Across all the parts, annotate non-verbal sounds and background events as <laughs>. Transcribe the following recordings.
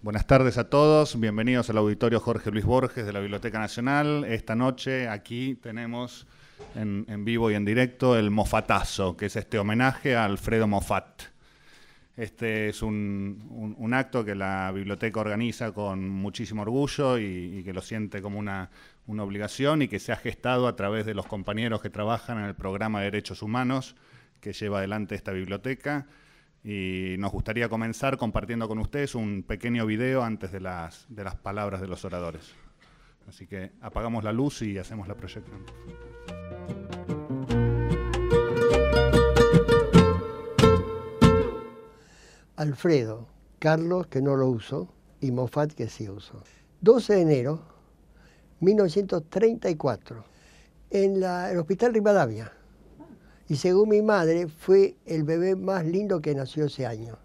Buenas tardes a todos, bienvenidos al auditorio Jorge Luis Borges de la Biblioteca Nacional. Esta noche aquí tenemos en, vivo y en directo el Mofatazo, que es este homenaje a Alfredo Mofat. Este es un, acto que la biblioteca organiza con muchísimo orgullo y, y que lo siente como una, una, obligación y que se ha gestado a través de los compañeros que trabajan en el programa de Derechos Humanos que lleva adelante esta biblioteca y nos gustaría comenzar compartiendo con ustedes un pequeño video antes de las, de las palabras de los oradores. Así que apagamos la luz y hacemos la proyección. Alfredo, Carlos, que no lo uso, y Moffat, que sí uso. 12 de enero 1934, en el Hospital Rivadavia y según mi madre fue el bebé más lindo que nació ese año.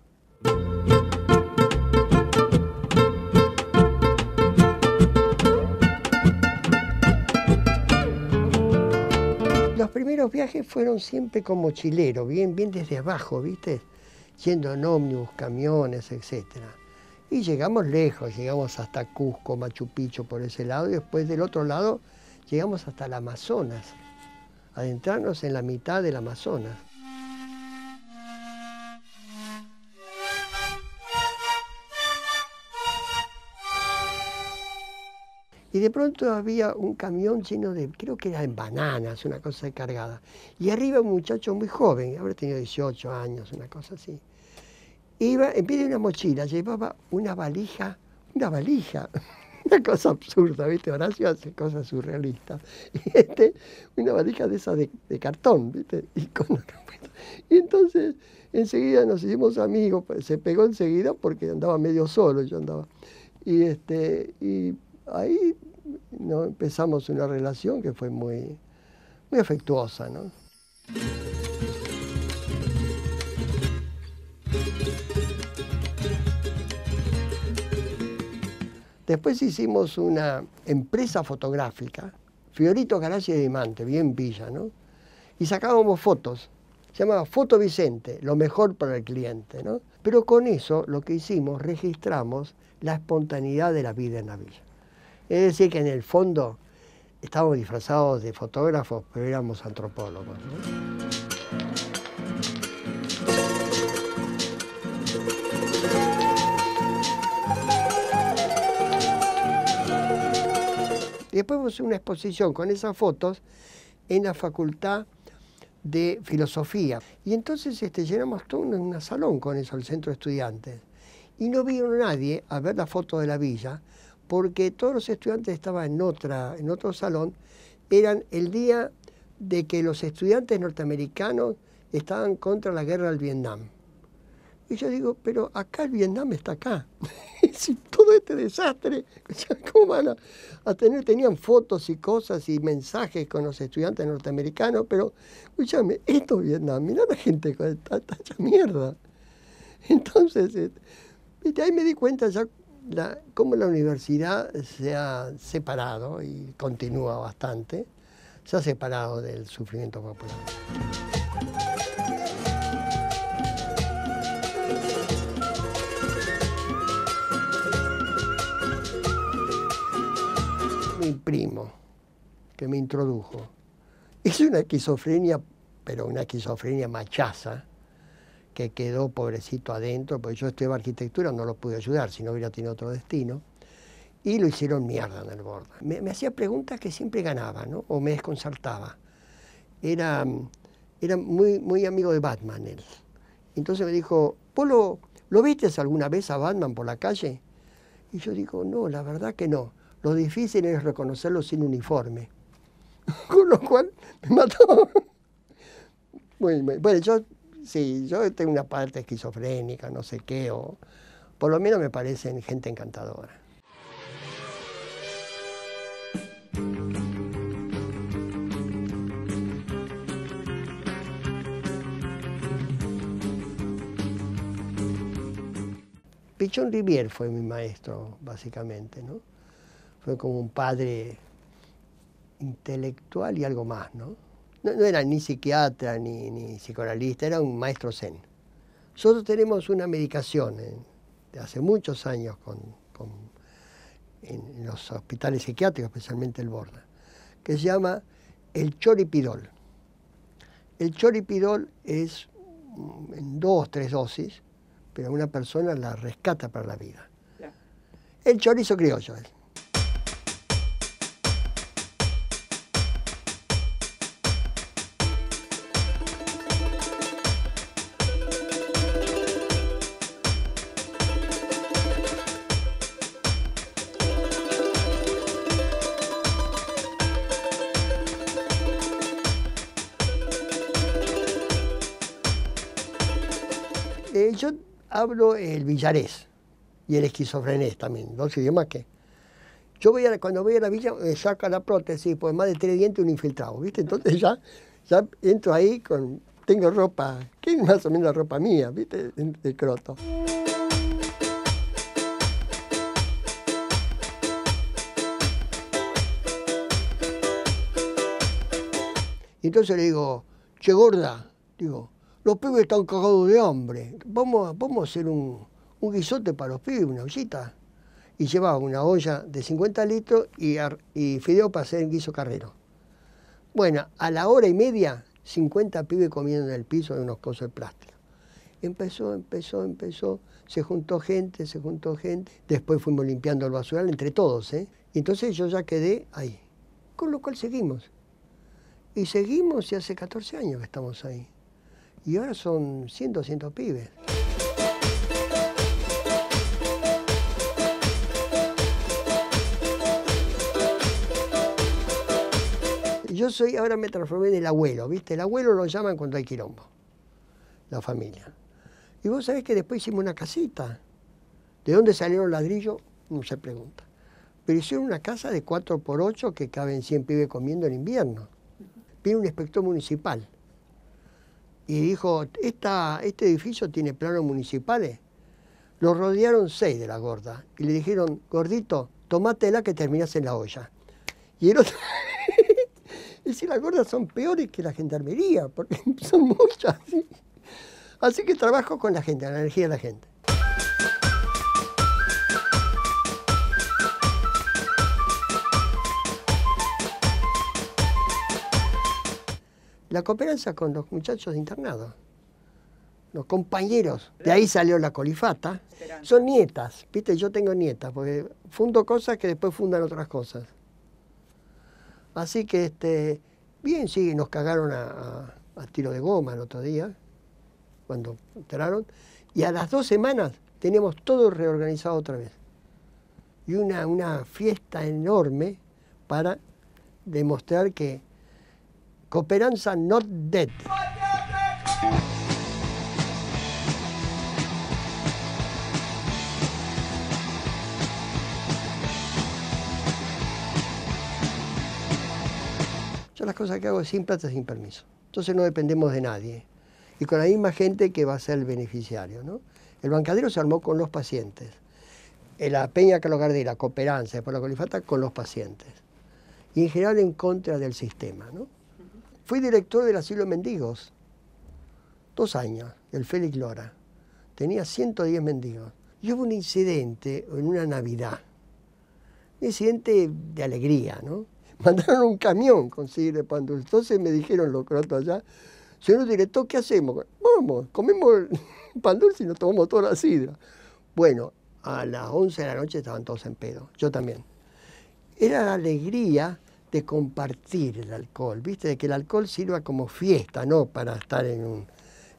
Los primeros viajes fueron siempre como chilero, bien, bien desde abajo, ¿viste? Yendo en ómnibus, camiones, etc. Y llegamos lejos, llegamos hasta Cusco, Machu Picchu por ese lado, y después del otro lado llegamos hasta el Amazonas adentrarnos en la mitad del Amazonas. Y de pronto había un camión lleno de, creo que era en bananas, una cosa cargada. Y arriba un muchacho muy joven, habrá tenido 18 años, una cosa así. Iba, en pie de una mochila, llevaba una valija, una valija, <laughs> una cosa absurda, ¿viste? Horacio hace cosas surrealistas. Y este, una valija de esas de, cartón, ¿viste? Y, con... y entonces enseguida nos hicimos amigos, pues, se pegó enseguida porque andaba medio solo, yo andaba. Y, este, y ahí ¿no? empezamos una relación que fue muy, muy afectuosa, ¿no? Después hicimos una empresa fotográfica, Fiorito García de Diamante, bien villa, ¿no? Y sacábamos fotos, se llamaba Foto Vicente, lo mejor para el cliente, ¿no? Pero con eso lo que hicimos, registramos la espontaneidad de la vida en la villa. Es decir, que en el fondo estábamos disfrazados de fotógrafos, pero éramos antropólogos. ¿no? después una exposición con esas fotos en la facultad de filosofía. Y entonces este, llenamos todo un, salón con eso, el centro de estudiantes. Y no vino nadie a ver la foto de la villa, porque todos los estudiantes estaban en, otra, en otro salón. Eran el día de que los estudiantes norteamericanos estaban contra la guerra del Vietnam. Y yo digo, pero acá el Vietnam está acá. <laughs> todo este desastre, <laughs> ¿cómo van a, tener? Tenían fotos y cosas y mensajes con los estudiantes norteamericanos, pero escúchame, esto es Vietnam, mirá la gente con esta, mierda. Entonces, eh, ahí me di cuenta ya la, cómo la universidad se ha separado y continúa bastante, se ha separado del sufrimiento popular. mi primo, que me introdujo. Es una esquizofrenia, pero una esquizofrenia machaza, que quedó pobrecito adentro, porque yo estudiaba arquitectura, no lo pude ayudar, si no hubiera tenido otro destino. Y lo hicieron mierda en el borde. Me, hacía preguntas que siempre ganaba, O me desconcertaba. Era, era muy, muy amigo de Batman él. Entonces me dijo, ¿Polo, lo, viste alguna vez a Batman por la calle? Y yo digo, no, la verdad que no. Lo difícil es reconocerlo sin uniforme. <laughs> Con lo cual me mató. bueno, yo, sí, yo tengo una parte esquizofrénica, no sé qué, o por lo menos me parecen gente encantadora. Pichón Rivier fue mi maestro, básicamente, ¿no? fue como un padre intelectual y algo más, ¿no? No, era ni psiquiatra ni, psicoanalista, era un maestro zen. Nosotros tenemos una medicación ¿eh? de hace muchos años con, en los hospitales psiquiátricos, especialmente el Borda, que se llama el choripidol. El choripidol es mm, en dos, tres dosis, pero una persona la rescata para la vida. El chorizo criollo es. Eh, yo hablo el villarés y el esquizofrenés también, dos idiomas que... Yo voy a cuando voy a la villa me saca la prótesis, pues más de tres dientes un infiltrado, ¿viste? Entonces ya, ya entro ahí con... Tengo ropa, que es más o menos la ropa mía, ¿viste? De croto. entonces le digo, che gorda, digo, los pibes están cagados de hambre. Vamos, vamos a hacer un, guisote para los pibes, una ollita. Y llevaba una olla de 50 litros y, fideó para hacer el guiso carrero. Bueno, a la hora y media, 50 pibes comiendo en el piso de unos cosos de plástico. Empezó, empezó, empezó, se juntó gente, se juntó gente. Después fuimos limpiando el basural entre todos, ¿eh? Y entonces yo ya quedé ahí. Con lo cual seguimos. Y seguimos y hace 14 años que estamos ahí y ahora son 100, 200 pibes. Yo soy, ahora me transformé en el abuelo, ¿viste? El abuelo lo llaman cuando hay quilombo, la familia. Y vos sabés que después hicimos una casita. ¿De dónde salieron ladrillos? No se pregunta. Pero hicieron una casa de 4 x 8 que caben 100 pibes comiendo en invierno. Viene un inspector municipal y dijo, este edificio tiene planos municipales. Lo rodearon seis de la gorda y le dijeron, gordito, tomátela que terminás en la olla. Y el otro... <laughs> y si las gordas son peores que la gendarmería, porque <laughs> son muchas. Así que trabajo con la gente, la energía de la gente. la cooperanza con los muchachos de internado, los compañeros. De ahí salió la colifata. Son nietas, viste, yo tengo nietas, porque fundo cosas que después fundan otras cosas. Así que, este, bien, sí, nos cagaron a, tiro de goma el otro día, cuando entraron y a las dos semanas tenemos todo reorganizado otra vez. Y una, una fiesta enorme para demostrar que Cooperanza Not Dead. Yo las cosas que hago es sin plata, sin permiso. Entonces no dependemos de nadie. Y con la misma gente que va a ser el beneficiario. ¿no? El bancadero se armó con los pacientes. Eh, la Peña Calogardera, Cooperanza, después la Colifata, con los pacientes. Y en general en contra del sistema. ¿no? Fui director del asilo mendigos, dos años, del Félix Lora. Tenía 110 mendigos. Y hubo un incidente en una Navidad, un incidente de alegría, ¿no? <laughs> Mandaron un camión con de pan Entonces me dijeron los croatas allá, señor director, ¿qué hacemos? Vamos, comemos <laughs> pan y nos tomamos toda la sidra. Bueno, a las 11 de la noche estaban todos en pedo, yo también. Era la alegría de compartir el alcohol, ¿viste? De que el alcohol sirva como fiesta, no para estar en un,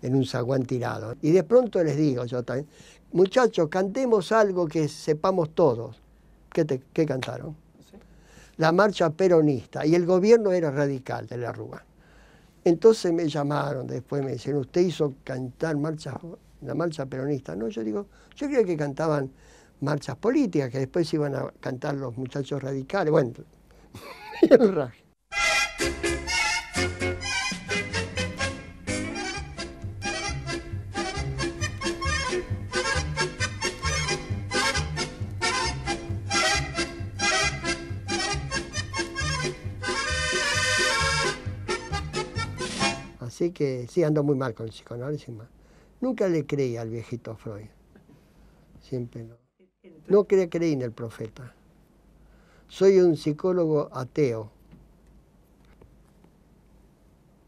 en un zaguán tirado. Y de pronto les digo yo también, muchachos, cantemos algo que sepamos todos. ¿Qué, te, cantaron? La marcha peronista. Y el gobierno era radical de la Rúa. Entonces me llamaron, después me dicen, usted hizo cantar marcha, la marcha peronista. No, yo digo, yo creo que cantaban marchas políticas, que después iban a cantar los muchachos radicales. Bueno, el raje. Así que sí, ando muy mal con el psicoanálisis. Más. Nunca le creí al viejito Freud. Siempre no. No creí en el profeta soy un psicólogo ateo.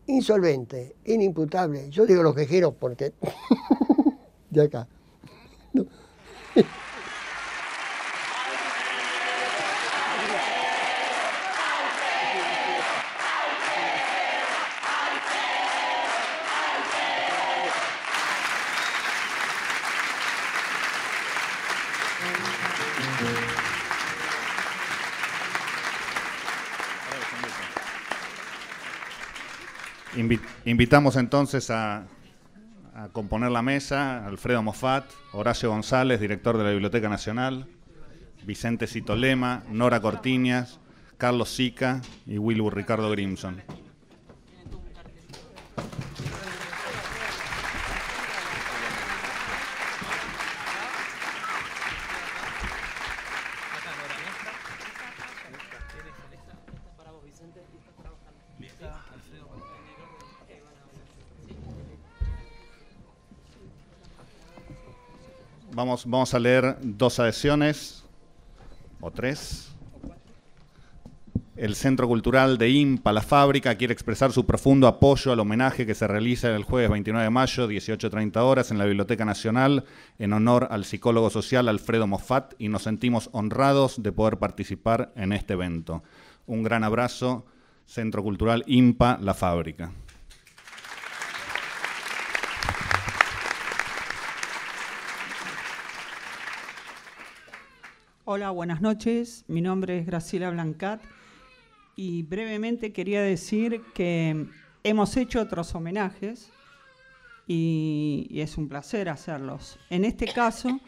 Insolvente, inimputable. Yo digo los quejeros porque... <laughs> de acá. Invitamos entonces a, componer la mesa Alfredo Moffat, Horacio González, director de la Biblioteca Nacional, Vicente Citolema, Nora Cortiñas, Carlos Sica y Wilbur Ricardo Grimson. Vamos, a leer dos adhesiones, o tres. El Centro Cultural de IMPA, La Fábrica, quiere expresar su profundo apoyo al homenaje que se realiza el jueves 29 de mayo, 18.30 horas, en la Biblioteca Nacional, en honor al psicólogo social Alfredo Moffat, y nos sentimos honrados de poder participar en este evento. Un gran abrazo, Centro Cultural IMPA, La Fábrica. Hola, buenas noches. Mi nombre es Graciela Blancat y brevemente quería decir que hemos hecho otros homenajes y, es un placer hacerlos. En este caso,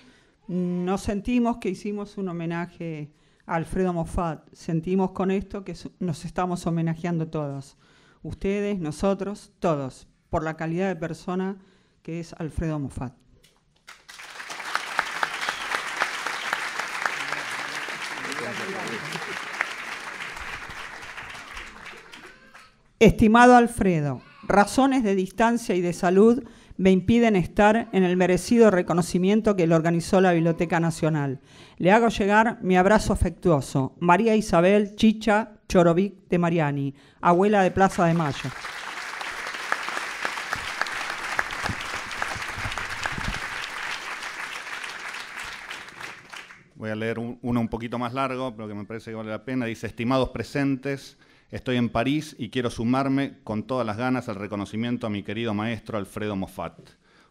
nos sentimos que hicimos un homenaje a Alfredo Moffat. Sentimos con esto que nos estamos homenajeando todos. Ustedes, nosotros, todos, por la calidad de persona que es Alfredo Mofat. Estimado Alfredo, razones de distancia y de salud me impiden estar en el merecido reconocimiento que le organizó la Biblioteca Nacional. Le hago llegar mi abrazo afectuoso. María Isabel Chicha Chorovic de Mariani, abuela de Plaza de Mayo. Voy a leer uno un poquito más largo, pero que me parece que vale la pena. Dice, estimados presentes, Estoy en París y quiero sumarme con todas las ganas al reconocimiento a mi querido maestro Alfredo Moffat.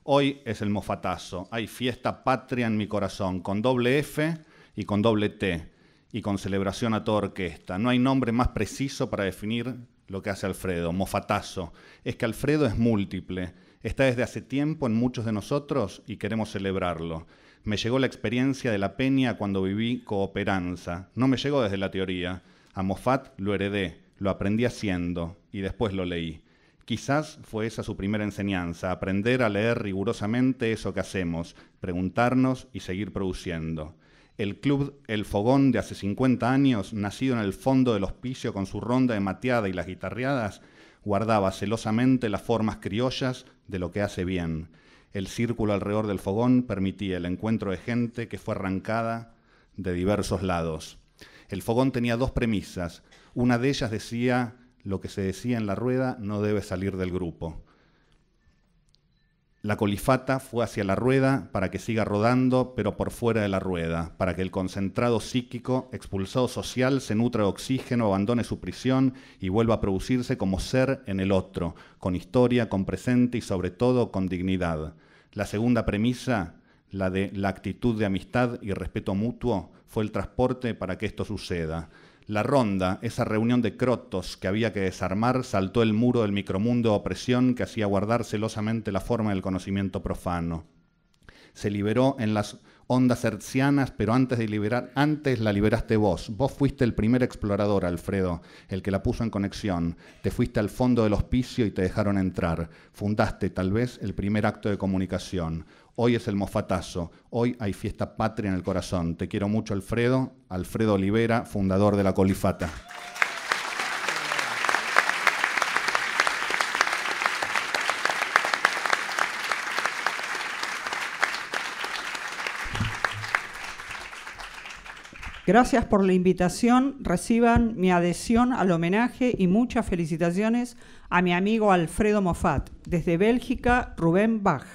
Hoy es el mofatazo. Hay fiesta patria en mi corazón, con doble F y con doble T, y con celebración a toda orquesta. No hay nombre más preciso para definir lo que hace Alfredo, mofatazo. Es que Alfredo es múltiple. Está desde hace tiempo en muchos de nosotros y queremos celebrarlo. Me llegó la experiencia de la peña cuando viví cooperanza. No me llegó desde la teoría. A Moffat lo heredé. Lo aprendí haciendo y después lo leí. Quizás fue esa su primera enseñanza, aprender a leer rigurosamente eso que hacemos, preguntarnos y seguir produciendo. El club El Fogón de hace 50 años, nacido en el fondo del hospicio con su ronda de mateada y las guitarreadas, guardaba celosamente las formas criollas de lo que hace bien. El círculo alrededor del fogón permitía el encuentro de gente que fue arrancada de diversos lados. El fogón tenía dos premisas, una de ellas decía, lo que se decía en la rueda no debe salir del grupo. La colifata fue hacia la rueda para que siga rodando, pero por fuera de la rueda, para que el concentrado psíquico, expulsado social, se nutra de oxígeno, abandone su prisión y vuelva a producirse como ser en el otro, con historia, con presente y sobre todo con dignidad. La segunda premisa, la de la actitud de amistad y respeto mutuo, fue el transporte para que esto suceda. La ronda, esa reunión de crotos que había que desarmar, saltó el muro del micromundo de opresión que hacía guardar celosamente la forma del conocimiento profano. Se liberó en las ondas hercianas, pero antes de liberar, antes la liberaste vos. Vos fuiste el primer explorador, Alfredo, el que la puso en conexión. Te fuiste al fondo del hospicio y te dejaron entrar. Fundaste, tal vez, el primer acto de comunicación. Hoy es el mofatazo, hoy hay fiesta patria en el corazón. Te quiero mucho, Alfredo. Alfredo Olivera, fundador de la Colifata. Gracias por la invitación, reciban mi adhesión al homenaje y muchas felicitaciones a mi amigo Alfredo Mofat, desde Bélgica, Rubén Bach.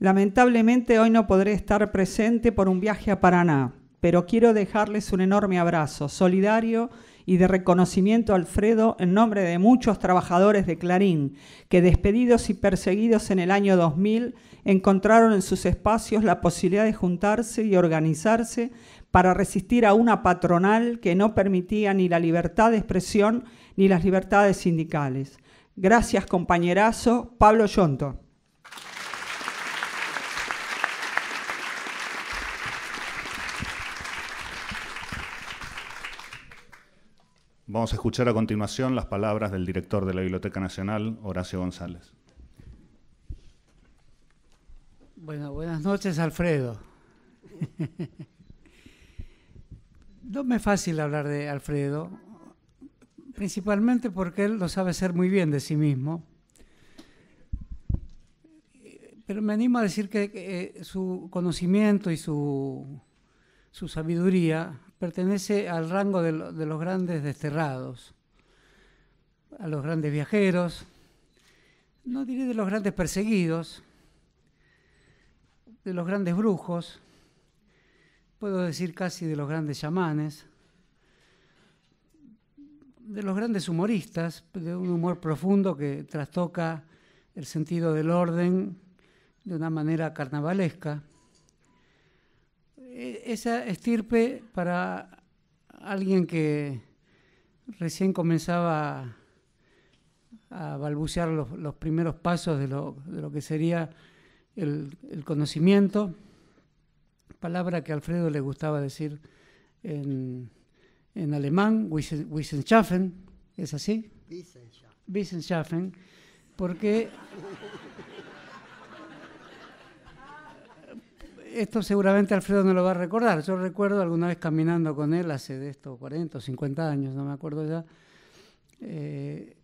Lamentablemente hoy no podré estar presente por un viaje a Paraná, pero quiero dejarles un enorme abrazo solidario y de reconocimiento Alfredo en nombre de muchos trabajadores de Clarín, que despedidos y perseguidos en el año 2000 encontraron en sus espacios la posibilidad de juntarse y organizarse para resistir a una patronal que no permitía ni la libertad de expresión ni las libertades sindicales. Gracias compañerazo, Pablo Yonto. Vamos a escuchar a continuación las palabras del director de la Biblioteca Nacional, Horacio González. Bueno, buenas noches, Alfredo. <laughs> no me es fácil hablar de Alfredo, principalmente porque él lo sabe ser muy bien de sí mismo. Pero me animo a decir que eh, su conocimiento y su, su sabiduría pertenece al rango de, los grandes desterrados, a los grandes viajeros, no diré de los grandes perseguidos, de los grandes brujos, puedo decir casi de los grandes chamanes, de los grandes humoristas, de un humor profundo que trastoca el sentido del orden de una manera carnavalesca. E, esa estirpe para alguien que recién comenzaba a, balbucear los, primeros pasos de lo, de lo que sería el, el, conocimiento, palabra que a Alfredo le gustaba decir en, en alemán, schaffen ¿es así? Wissenschaffen. Wissenschaffen, porque esto seguramente Alfredo no lo va a recordar. Yo recuerdo alguna vez caminando con él hace de estos 40 o 50 años, no me acuerdo ya, eh,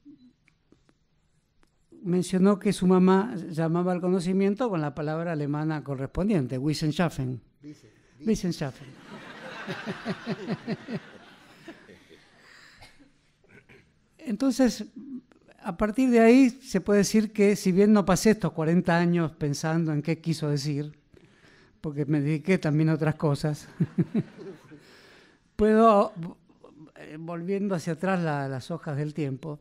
mencionó que su mamá llamaba al conocimiento con la palabra alemana correspondiente, Wissenschaffen. Wissenschaffen. <laughs> Entonces, a partir de ahí se puede decir que si bien no pasé estos 40 años pensando en qué quiso decir, porque me dediqué también a otras cosas, <laughs> puedo, eh, volviendo hacia atrás las hojas del tiempo,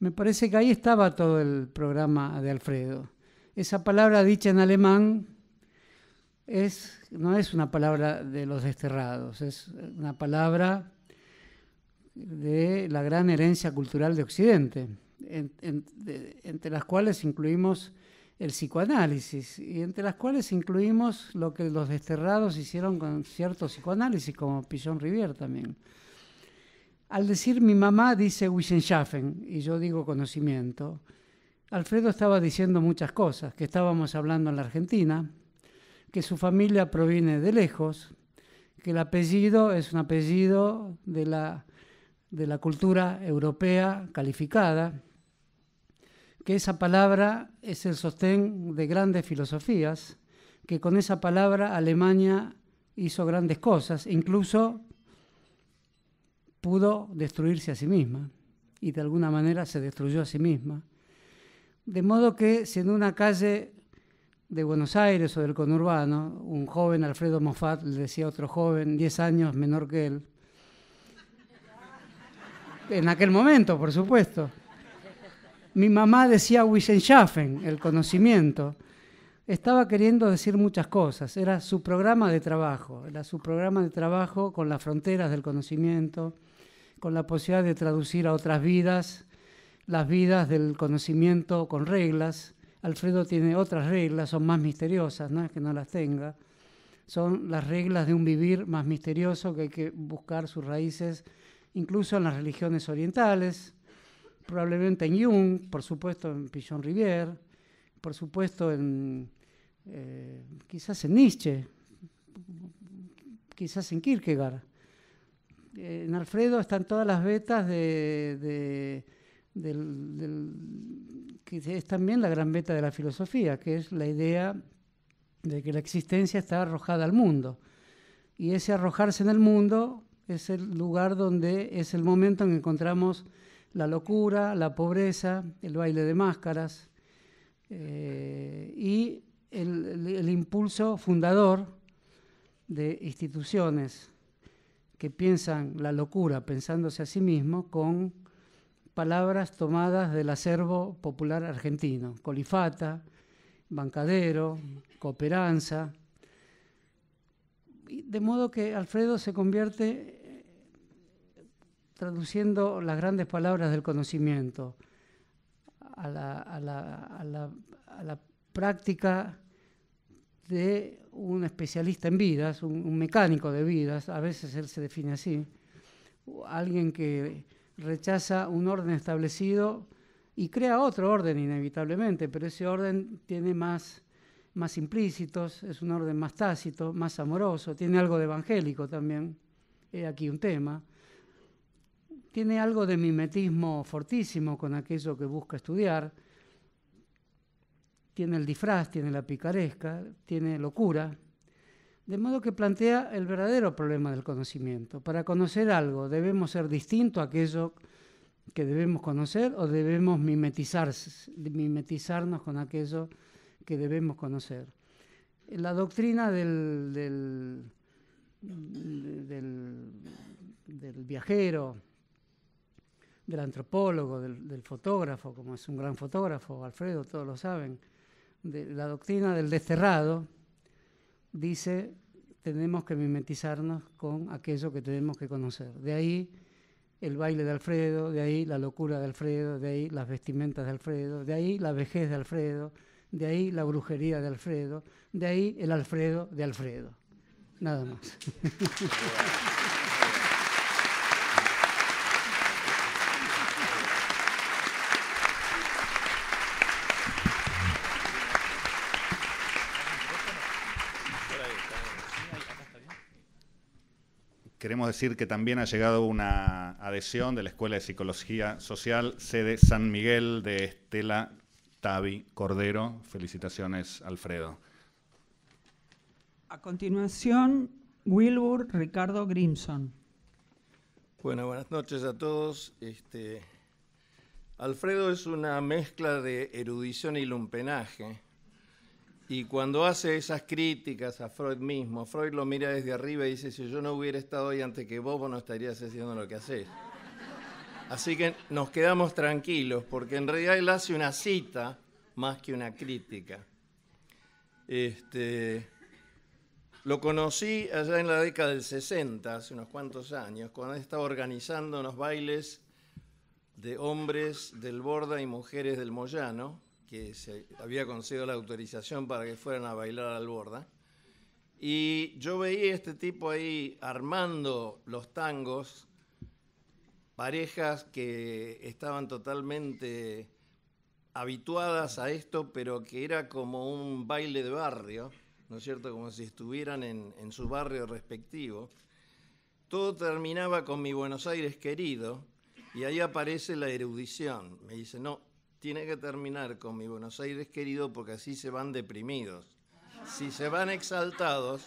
me parece que ahí estaba todo el programa de Alfredo. Esa palabra dicha en alemán es, no es una palabra de los desterrados, es una palabra de la gran herencia cultural de Occidente, entre las cuales incluimos el psicoanálisis, y entre las cuales incluimos lo que los desterrados hicieron con cierto psicoanálisis, como Pichon Rivière también. Al decir mi mamá dice Wissenschaften, y yo digo conocimiento, Alfredo estaba diciendo muchas cosas, que estábamos hablando en la Argentina, que su familia proviene de lejos, que el apellido es un apellido de la, de la cultura europea calificada, esa palabra es el sostén de grandes filosofías, que con esa palabra Alemania hizo grandes cosas, incluso pudo destruirse a sí misma y de alguna manera se destruyó a sí misma. De modo que si en una calle de Buenos Aires o del conurbano, un joven Alfredo Moffat le decía a otro joven, 10 años menor que él, en aquel momento, por supuesto, mi mamá decía Wissenschaften, el conocimiento. Estaba queriendo decir muchas cosas. Era su programa de trabajo. Era su programa de trabajo con las fronteras del conocimiento, con la posibilidad de traducir a otras vidas, las vidas del conocimiento con reglas. Alfredo tiene otras reglas, son más misteriosas, no es que no las tenga. Son las reglas de un vivir más misterioso que hay que buscar sus raíces, incluso en las religiones orientales probablemente en Jung, por supuesto en Pichon Rivier, por supuesto en eh, quizás en Nietzsche, quizás en Kierkegaard. Eh, en Alfredo están todas las vetas de, que es también la gran beta de la filosofía, que es la idea de que la existencia está arrojada al mundo. Y ese arrojarse en el mundo es el lugar donde es el momento en que encontramos la locura, la pobreza, el baile de máscaras eh, y el, el, impulso fundador de instituciones que piensan la locura pensándose a sí mismo con palabras tomadas del acervo popular argentino, colifata, bancadero, cooperanza, de modo que Alfredo se convierte traduciendo las grandes palabras del conocimiento a la, práctica de un especialista en vidas, un, mecánico de vidas, a veces él se define así, alguien que rechaza un orden establecido y crea otro orden inevitablemente, pero ese orden tiene más, más implícitos, es un orden más tácito, más amoroso, tiene algo de evangélico también. He aquí un tema tiene algo de mimetismo fortísimo con aquello que busca estudiar, tiene el disfraz, tiene la picaresca, tiene locura, de modo que plantea el verdadero problema del conocimiento. Para conocer algo, ¿debemos ser distinto a aquello que debemos conocer o debemos mimetizarnos con aquello que debemos conocer? La doctrina del viajero, del antropólogo, del, fotógrafo, como es un gran fotógrafo, Alfredo, todos lo saben, de la doctrina del desterrado, dice, tenemos que mimetizarnos con aquello que tenemos que conocer. De ahí el baile de Alfredo, de ahí la locura de Alfredo, de ahí las vestimentas de Alfredo, de ahí la vejez de Alfredo, de ahí la brujería de Alfredo, de ahí el Alfredo de Alfredo. Nada más. <laughs> queremos decir que también ha llegado una adhesión de la Escuela de Psicología Social, sede San Miguel de Estela Tavi Cordero. Felicitaciones, Alfredo. A continuación, Wilbur Ricardo Grimson. Bueno, buenas noches a todos. Este, Alfredo es una mezcla de erudición y lumpenaje y cuando hace esas críticas a Freud mismo, Freud lo mira desde arriba y dice, si yo no hubiera estado ahí antes que vos, no estarías haciendo lo que haces. Así que nos quedamos tranquilos, porque en realidad él hace una cita más que una crítica. Este, lo conocí allá en la década del 60, hace unos cuantos años, cuando estaba organizando unos bailes de hombres del Borda y mujeres del Moyano, que se había concedido la autorización para que fueran a bailar al borda. Y yo veía a este tipo ahí armando los tangos, parejas que estaban totalmente habituadas a esto, pero que era como un baile de barrio, ¿no es cierto? Como si estuvieran en, en su barrio respectivo. Todo terminaba con mi Buenos Aires querido, y ahí aparece la erudición. Me dice, no, tiene que terminar con mi Buenos Aires querido porque así se van deprimidos. Si se van exaltados,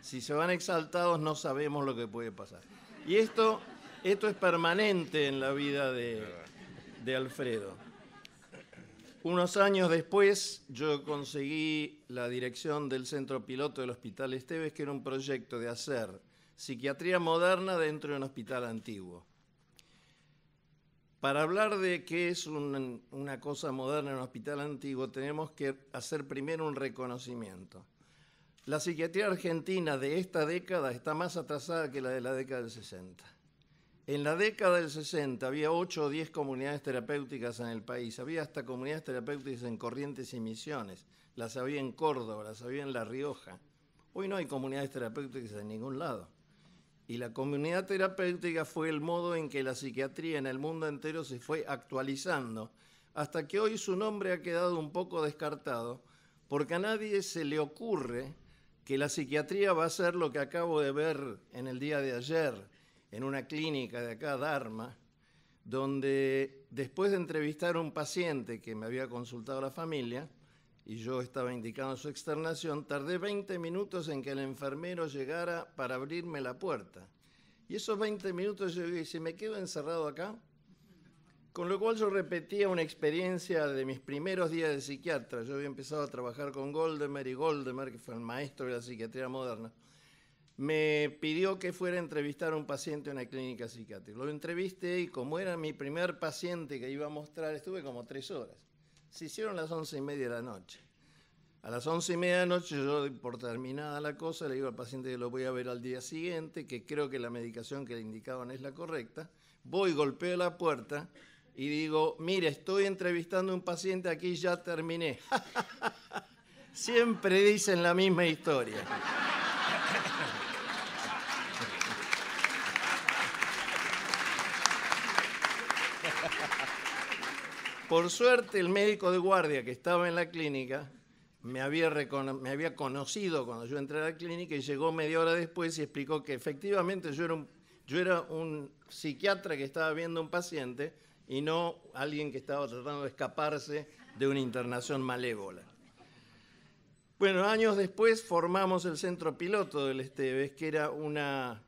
si se van exaltados no sabemos lo que puede pasar. Y esto, esto es permanente en la vida de, de Alfredo. Unos años después yo conseguí la dirección del Centro Piloto del Hospital Esteves, que era un proyecto de hacer psiquiatría moderna dentro de un hospital antiguo. Para hablar de qué es una cosa moderna en un hospital antiguo, tenemos que hacer primero un reconocimiento. La psiquiatría argentina de esta década está más atrasada que la de la década del 60. En la década del 60 había 8 o 10 comunidades terapéuticas en el país. Había hasta comunidades terapéuticas en Corrientes y Misiones. Las había en Córdoba, las había en La Rioja. Hoy no hay comunidades terapéuticas en ningún lado y la comunidad terapéutica fue el modo en que la psiquiatría en el mundo entero se fue actualizando, hasta que hoy su nombre ha quedado un poco descartado, porque a nadie se le ocurre que la psiquiatría va a ser lo que acabo de ver en el día de ayer, en una clínica de acá, Dharma, donde después de entrevistar a un paciente que me había consultado la familia, y yo estaba indicando su externación, tardé 20 minutos en que el enfermero llegara para abrirme la puerta. Y esos 20 minutos yo dije, ¿me quedo encerrado acá? Con lo cual yo repetía una experiencia de mis primeros días de psiquiatra. Yo había empezado a trabajar con Goldemer y Goldemar, que fue el maestro de la psiquiatría moderna, me pidió que fuera a entrevistar a un paciente en una clínica psiquiátrica. Lo entrevisté y como era mi primer paciente que iba a mostrar, estuve como tres horas. Se hicieron las once y media de la noche. A las once y media de la noche yo por terminada la cosa, le digo al paciente que lo voy a ver al día siguiente, que creo que la medicación que le indicaban es la correcta. Voy, golpeo la puerta y digo, mire, estoy entrevistando a un paciente, aquí ya terminé. <laughs> Siempre dicen la misma historia. Por suerte, el médico de guardia que estaba en la clínica me había, conocido cuando yo entré a la clínica y llegó media hora después y explicó que efectivamente yo era un, psiquiatra que estaba viendo a un paciente y no alguien que estaba tratando de escaparse de una internación malévola. Bueno, años después formamos el centro piloto del Esteves, que era una,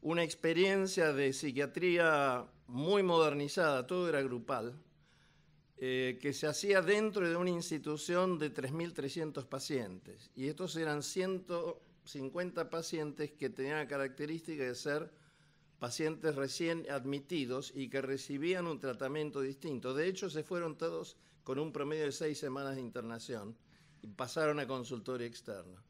una experiencia de psiquiatría muy modernizada, todo era grupal, eh, que se hacía dentro de una institución de 3.300 pacientes. Y estos eran 150 pacientes que tenían la característica de ser pacientes recién admitidos y que recibían un tratamiento distinto. De hecho, se fueron todos con un promedio de seis semanas de internación y pasaron a consultorio externo.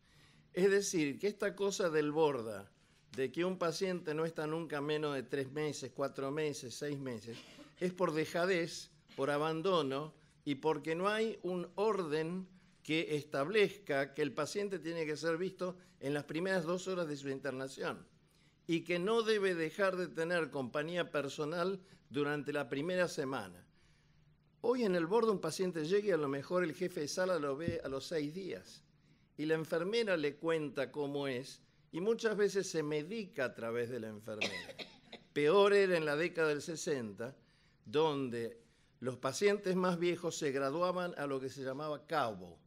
Es decir, que esta cosa del borda, de que un paciente no está nunca menos de tres meses, cuatro meses, seis meses, es por dejadez por abandono y porque no hay un orden que establezca que el paciente tiene que ser visto en las primeras dos horas de su internación y que no debe dejar de tener compañía personal durante la primera semana. Hoy en el borde un paciente llega y a lo mejor el jefe de sala lo ve a los seis días y la enfermera le cuenta cómo es y muchas veces se medica a través de la enfermera. Peor era en la década del 60, donde los pacientes más viejos se graduaban a lo que se llamaba cabo.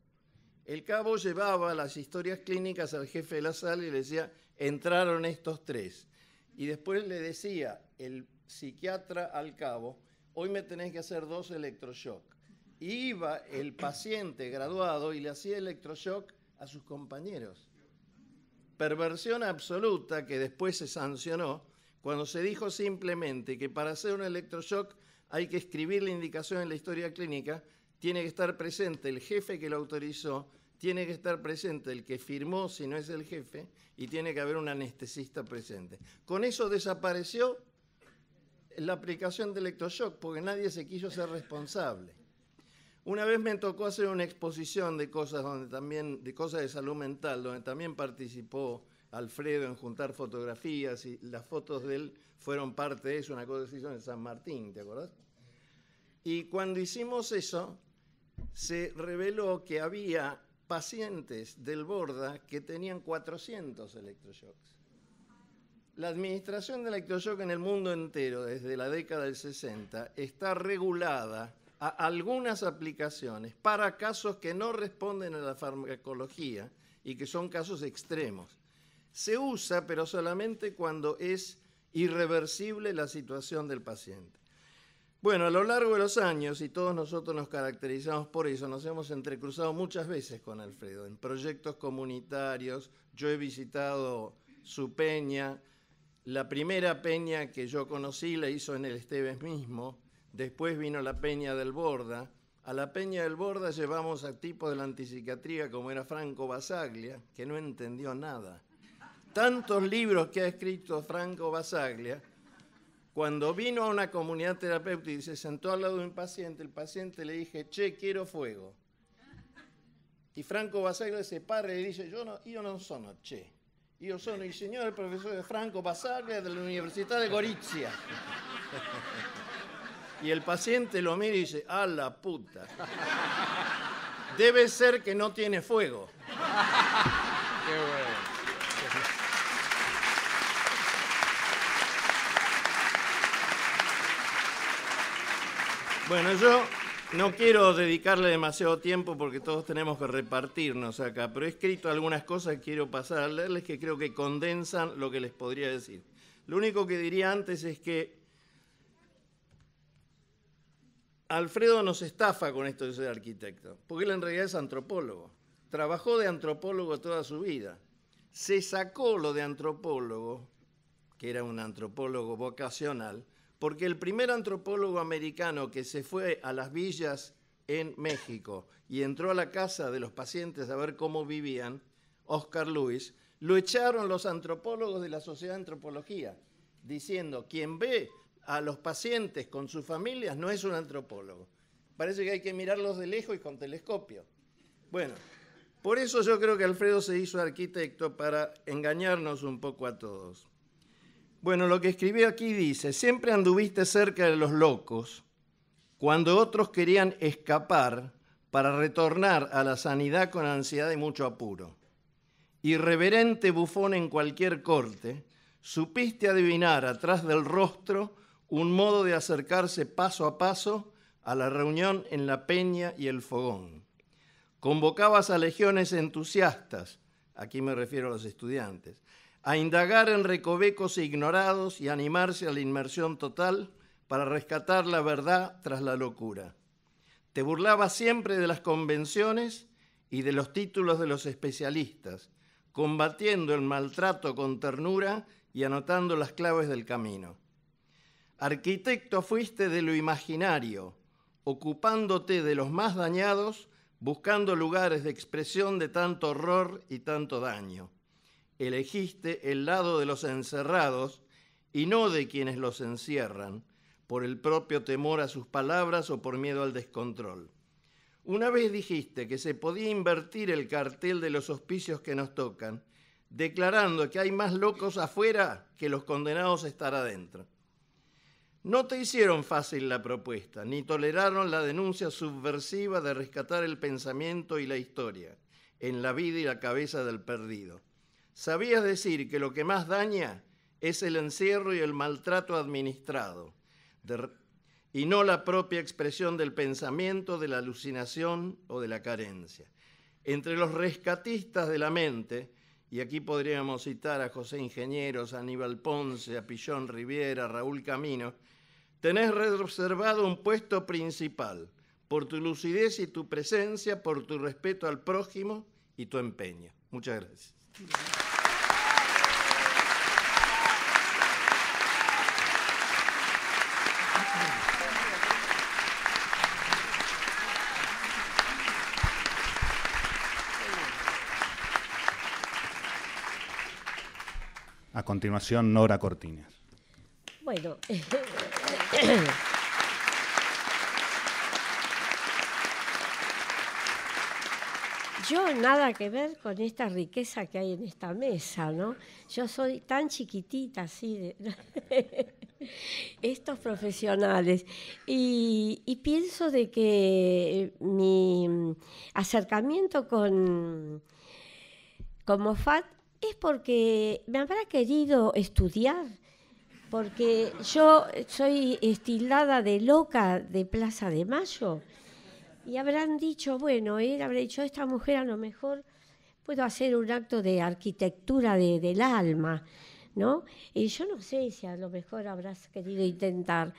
El cabo llevaba las historias clínicas al jefe de la sala y le decía, entraron estos tres. Y después le decía el psiquiatra al cabo, hoy me tenés que hacer dos electroshock. Y iba el paciente graduado y le hacía electroshock a sus compañeros. Perversión absoluta que después se sancionó cuando se dijo simplemente que para hacer un electroshock hay que escribir la indicación en la historia clínica, tiene que estar presente el jefe que lo autorizó, tiene que estar presente el que firmó si no es el jefe y tiene que haber un anestesista presente. Con eso desapareció la aplicación de electroshock porque nadie se quiso ser responsable. Una vez me tocó hacer una exposición de cosas donde también de cosas de salud mental, donde también participó Alfredo en juntar fotografías y las fotos de él fueron parte de eso, una cosa que en San Martín, ¿te acordás? Y cuando hicimos eso, se reveló que había pacientes del Borda que tenían 400 electroshocks. La administración de electroshock en el mundo entero desde la década del 60 está regulada a algunas aplicaciones para casos que no responden a la farmacología y que son casos extremos se usa, pero solamente cuando es irreversible la situación del paciente. Bueno, a lo largo de los años, y todos nosotros nos caracterizamos por eso, nos hemos entrecruzado muchas veces con Alfredo, en proyectos comunitarios, yo he visitado su peña, la primera peña que yo conocí la hizo en el Esteves mismo, después vino la peña del Borda, a la peña del Borda llevamos a tipos de la antipsiquiatría como era Franco Basaglia, que no entendió nada tantos libros que ha escrito Franco Basaglia, cuando vino a una comunidad terapéutica y se sentó al lado de un paciente, el paciente le dije, che, quiero fuego. Y Franco Basaglia se para y le dice, yo no, yo no sono che, yo el señor, el profesor Franco Basaglia de la Universidad de Gorizia. <laughs> Y el paciente lo mira y dice, a la puta. Debe ser que no tiene fuego. <laughs> Qué bueno. Bueno, yo no quiero dedicarle demasiado tiempo porque todos tenemos que repartirnos acá, pero he escrito algunas cosas que quiero pasar a leerles que creo que condensan lo que les podría decir. Lo único que diría antes es que Alfredo nos estafa con esto de ser arquitecto, porque él en realidad es antropólogo. Trabajó de antropólogo toda su vida. Se sacó lo de antropólogo, que era un antropólogo vocacional, porque el primer antropólogo americano que se fue a las villas en México y entró a la casa de los pacientes a ver cómo vivían, Oscar Lewis, lo echaron los antropólogos de la Sociedad de Antropología, diciendo, quien ve a los pacientes con sus familias no es un antropólogo. Parece que hay que mirarlos de lejos y con telescopio. Bueno, por eso yo creo que Alfredo se hizo arquitecto para engañarnos un poco a todos. Bueno, lo que escribió aquí dice, siempre anduviste cerca de los locos, cuando otros querían escapar para retornar a la sanidad con ansiedad y mucho apuro. Irreverente bufón en cualquier corte, supiste adivinar atrás del rostro un modo de acercarse paso a paso a la reunión en la peña y el fogón. Convocabas a legiones entusiastas, aquí me refiero a los estudiantes, a indagar en recovecos ignorados y animarse a la inmersión total para rescatar la verdad tras la locura. Te burlaba siempre de las convenciones y de los títulos de los especialistas, combatiendo el maltrato con ternura y anotando las claves del camino. Arquitecto fuiste de lo imaginario, ocupándote de los más dañados, buscando lugares de expresión de tanto horror y tanto daño elegiste el lado de los encerrados y no de quienes los encierran, por el propio temor a sus palabras o por miedo al descontrol. Una vez dijiste que se podía invertir el cartel de los hospicios que nos tocan, declarando que hay más locos afuera que los condenados a estar adentro. No te hicieron fácil la propuesta, ni toleraron la denuncia subversiva de rescatar el pensamiento y la historia en la vida y la cabeza del perdido. ¿Sabías decir que lo que más daña es el encierro y el maltrato administrado, y no la propia expresión del pensamiento, de la alucinación o de la carencia? Entre los rescatistas de la mente, y aquí podríamos citar a José Ingenieros, a Aníbal Ponce, a Pillón Riviera, a Raúl Camino, tenés reservado un puesto principal por tu lucidez y tu presencia, por tu respeto al prójimo y tu empeño. Muchas gracias. A continuación, Nora Cortines. Bueno. Yo nada que ver con esta riqueza que hay en esta mesa, ¿no? Yo soy tan chiquitita así. De... <laughs> estos profesionales. Y, pienso de que mi acercamiento con, con es porque me habrá querido estudiar, porque yo soy estilada de loca de Plaza de Mayo. Y habrán dicho, bueno, él habrá dicho, esta mujer a lo mejor puedo hacer un acto de arquitectura de, del alma. Y yo no sé si a lo mejor habrás querido intentar.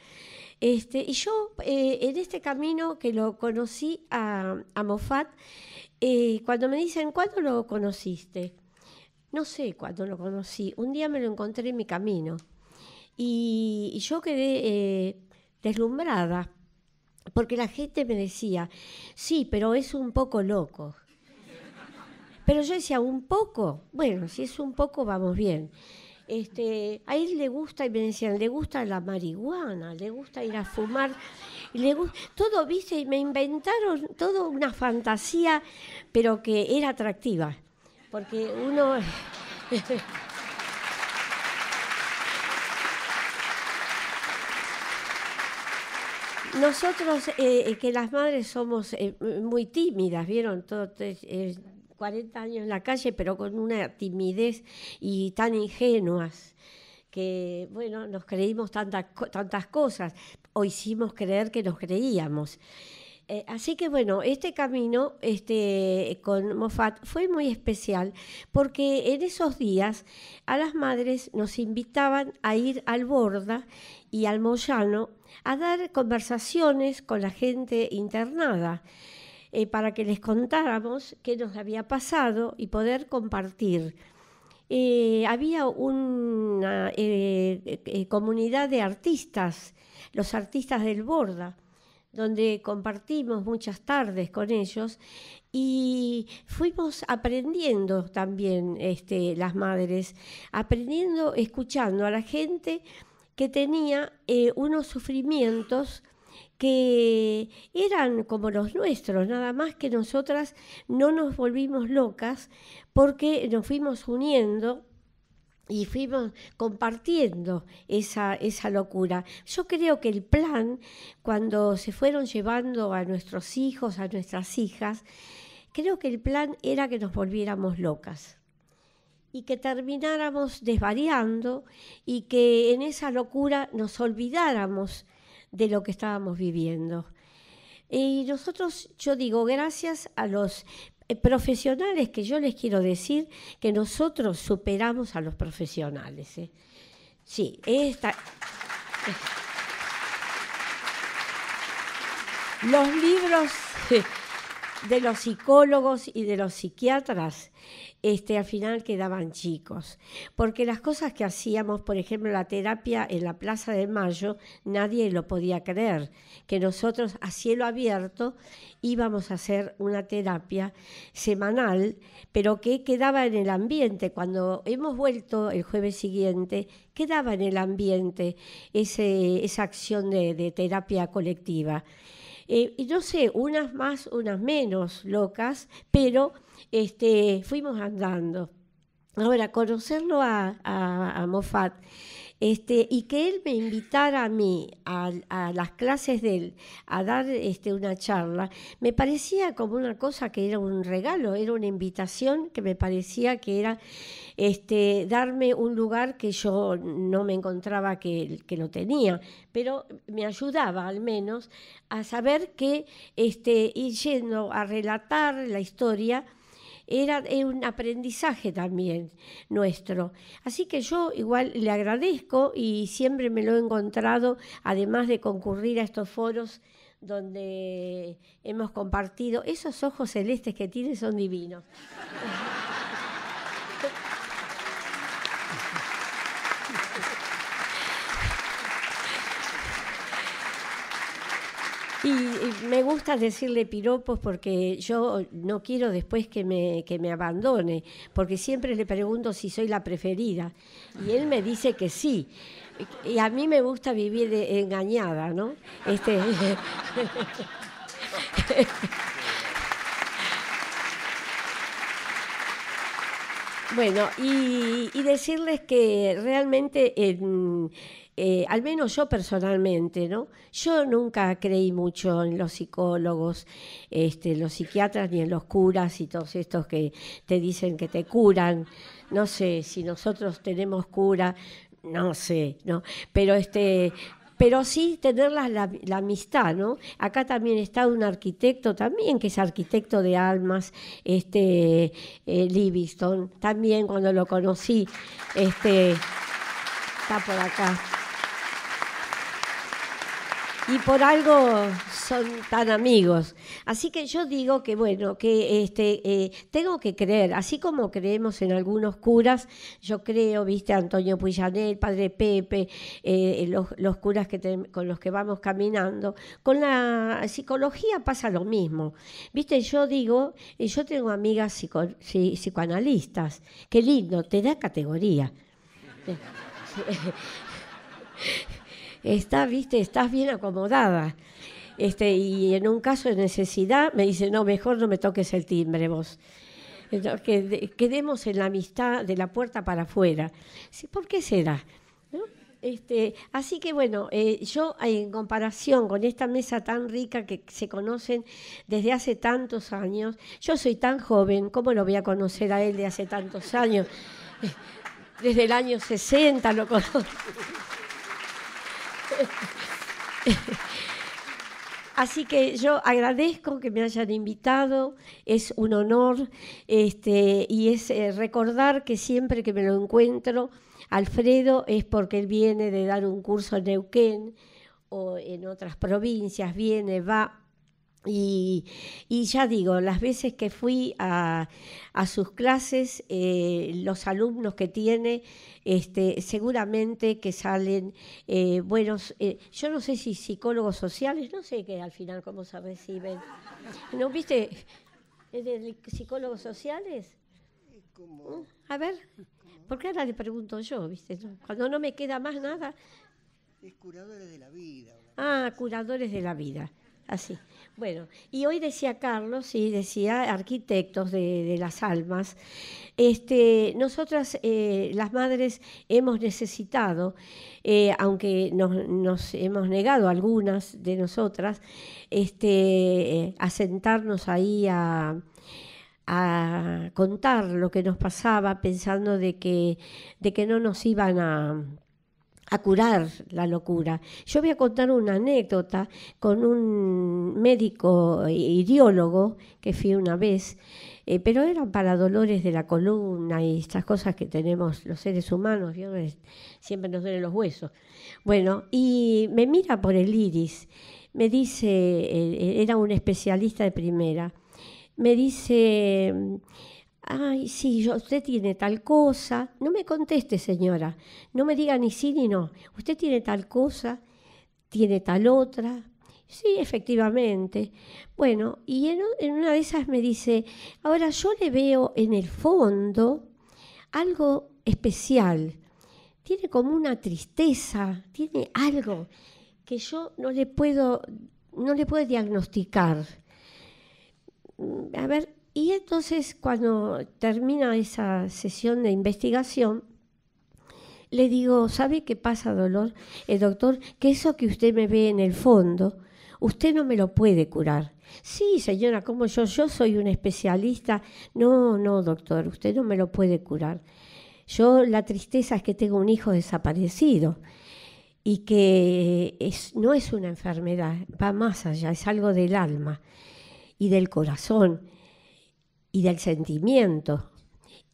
Este, y yo eh, en este camino que lo conocí a, a Moffat, eh, cuando me dicen, ¿cuándo lo conociste? No sé cuándo lo conocí. Un día me lo encontré en mi camino. Y, yo quedé eh, deslumbrada, porque la gente me decía, sí, pero es un poco loco. Pero yo decía, un poco, bueno, si es un poco, vamos bien. Este, a él le gusta, y me decían, le gusta la marihuana, le gusta ir a fumar, todo, viste, y me inventaron toda una fantasía, pero que era atractiva, porque uno... <laughs> Nosotros, eh, eh, que las madres somos eh, muy tímidas, ¿vieron? Todo, 40 años en la calle, pero con una timidez y tan ingenuas que, bueno, nos creímos tantas, tantas cosas o hicimos creer que nos creíamos. Eh, así que bueno, este camino este, con Moffat fue muy especial porque en esos días a las madres nos invitaban a ir al Borda y al Moyano a dar conversaciones con la gente internada. Eh, para que les contáramos qué nos había pasado y poder compartir. Eh, había una eh, comunidad de artistas, los artistas del Borda, donde compartimos muchas tardes con ellos y fuimos aprendiendo también este, las madres, aprendiendo, escuchando a la gente que tenía unos sufrimientos que eran como los nuestros, nada más que nosotras no nos volvimos locas porque nos fuimos uniendo y fuimos compartiendo esa, locura. Yo creo que el plan, cuando se fueron llevando a nuestros hijos, a nuestras hijas, creo que el plan era que nos volviéramos locas y que termináramos desvariando y que en esa locura nos olvidáramos de lo que estábamos viviendo. Y nosotros, yo digo, gracias a los eh, profesionales, que yo les quiero decir que nosotros superamos a los profesionales. ¿eh? Sí, esta... Eh, los libros... <laughs> de los psicólogos y de los psiquiatras, este, al final quedaban chicos. Porque las cosas que hacíamos, por ejemplo, la terapia en la Plaza de Mayo, nadie lo podía creer, que nosotros a cielo abierto íbamos a hacer una terapia semanal, pero que quedaba en el ambiente. Cuando hemos vuelto el jueves siguiente, quedaba en el ambiente esa acción de terapia colectiva. Eh, y no sé, unas más, unas menos locas, pero este, fuimos andando. Ahora, conocerlo a, a, a Moffat este, y que él me invitara a mí, a, las clases de él, a dar este, una charla, me parecía como una cosa que era un regalo, era una invitación que me parecía que era este, darme un lugar que yo no me encontraba que, que tenía, pero me ayudaba al menos a saber que este, ir yendo a relatar la historia, era, un aprendizaje también nuestro. Así que yo igual le agradezco y siempre me lo he encontrado, además de concurrir a estos foros donde hemos compartido. Esos ojos celestes que tiene son divinos. Y, me gusta decirle piropos porque yo no quiero después que me, que me abandone, porque siempre le pregunto si soy la preferida y él me dice que sí. Y a mí me gusta vivir engañada, ¿no? Este... <laughs> bueno, y, decirles que realmente... Eh, al menos yo personalmente, ¿no? Yo nunca creí mucho en los psicólogos, este, los psiquiatras, ni en los curas y todos estos que te dicen que te curan. No sé si nosotros tenemos cura, no sé, ¿no? Pero este, pero sí tener la, amistad, ¿no? Acá también está un arquitecto también, que es arquitecto de almas, este eh, Livingston, también cuando lo conocí, este está por acá y por algo son tan amigos. Así que yo digo que, bueno, que este, eh, tengo que creer, así como creemos en algunos curas, yo creo, viste, Antonio Puyanel, Padre Pepe, eh, los, curas que con los que vamos caminando, con la psicología pasa lo mismo. Viste, yo digo, yo tengo amigas psicoanalistas, qué lindo, te da categoría. <laughs> está, viste, estás bien acomodada. Este, y en un caso de necesidad me dice, no, mejor no me toques el timbre vos. que quedemos en la amistad de la puerta para afuera. ¿Por qué será? ¿No? Este, así que bueno, eh, yo en comparación con esta mesa tan rica que se conocen desde hace tantos años, yo soy tan joven, ¿cómo lo voy a conocer a él de hace tantos años? <laughs> Desde el año 60 lo conozco. Así que yo agradezco que me hayan invitado, es un honor este, y es eh, recordar que siempre que me lo encuentro, Alfredo es porque él viene de dar un curso en Neuquén o en otras provincias, viene, va, y, ya digo, las veces que fui a, sus clases, eh, los alumnos que tiene, este, seguramente que salen eh, buenos, eh, yo no sé si psicólogos sociales, no sé qué al final cómo se reciben. ¿No viste? ¿De psicólogos sociales? ¿Cómo? A ver, por qué ahora le pregunto yo, ¿viste? Cuando no me queda más nada. Es curadores de la vida. Ah, curadores de la vida así. Bueno, y hoy decía Carlos y decía arquitectos de, las almas, este, nosotras eh, las madres hemos necesitado, eh, aunque nos, hemos negado algunas de nosotras, este, eh, a sentarnos ahí a, a contar lo que nos pasaba pensando de que, de que no nos iban a a curar la locura. Yo voy a contar una anécdota con un médico ideólogo que fui una vez, eh, pero era para dolores de la columna y estas cosas que tenemos los seres humanos, siempre nos duelen los huesos. Bueno, y me mira por el iris, me dice, eh, eh, era un especialista de primera, me dice ay, sí, yo, usted tiene tal cosa. No me conteste, señora. No me diga ni sí ni no. Usted tiene tal cosa, tiene tal otra. Sí, efectivamente. Bueno, y en, una de esas me dice, ahora yo le veo en el fondo algo especial. Tiene como una tristeza, tiene algo que yo no le puedo, no le puedo diagnosticar. Mm, a ver, y entonces cuando termina esa sesión de investigación, le digo, ¿sabe qué pasa, dolor? El eh, doctor, que eso que usted me ve en el fondo, usted no me lo puede curar. Sí, señora, como yo, yo soy un especialista. No, no, doctor, usted no me lo puede curar. Yo la tristeza es que tengo un hijo desaparecido y que es, no es una enfermedad, va más allá, es algo del alma y del corazón y del sentimiento.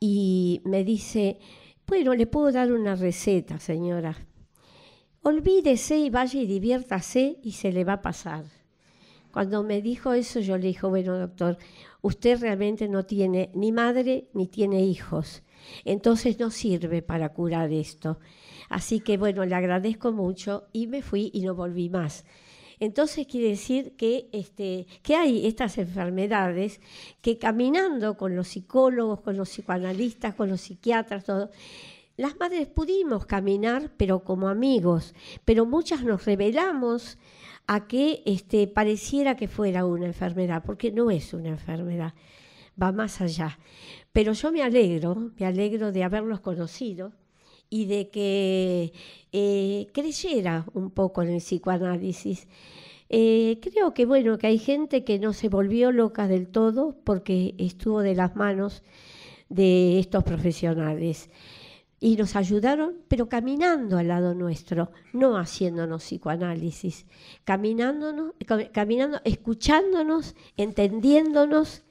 Y me dice, bueno, le puedo dar una receta, señora. Olvídese y vaya y diviértase y se le va a pasar. Cuando me dijo eso, yo le dije, bueno, doctor, usted realmente no tiene ni madre ni tiene hijos. Entonces no sirve para curar esto. Así que bueno, le agradezco mucho y me fui y no volví más. Entonces quiere decir que, este, que hay estas enfermedades que caminando con los psicólogos, con los psicoanalistas, con los psiquiatras, las madres pudimos caminar, pero como amigos, pero muchas nos revelamos a que este, pareciera que fuera una enfermedad, porque no es una enfermedad, va más allá. Pero yo me alegro, me alegro de haberlos conocido, y de que eh, creyera un poco en el psicoanálisis. Eh, creo que bueno, que hay gente que no se volvió loca del todo porque estuvo de las manos de estos profesionales y nos ayudaron, pero caminando al lado nuestro, no haciéndonos psicoanálisis, caminándonos, eh, caminando, escuchándonos, entendiéndonos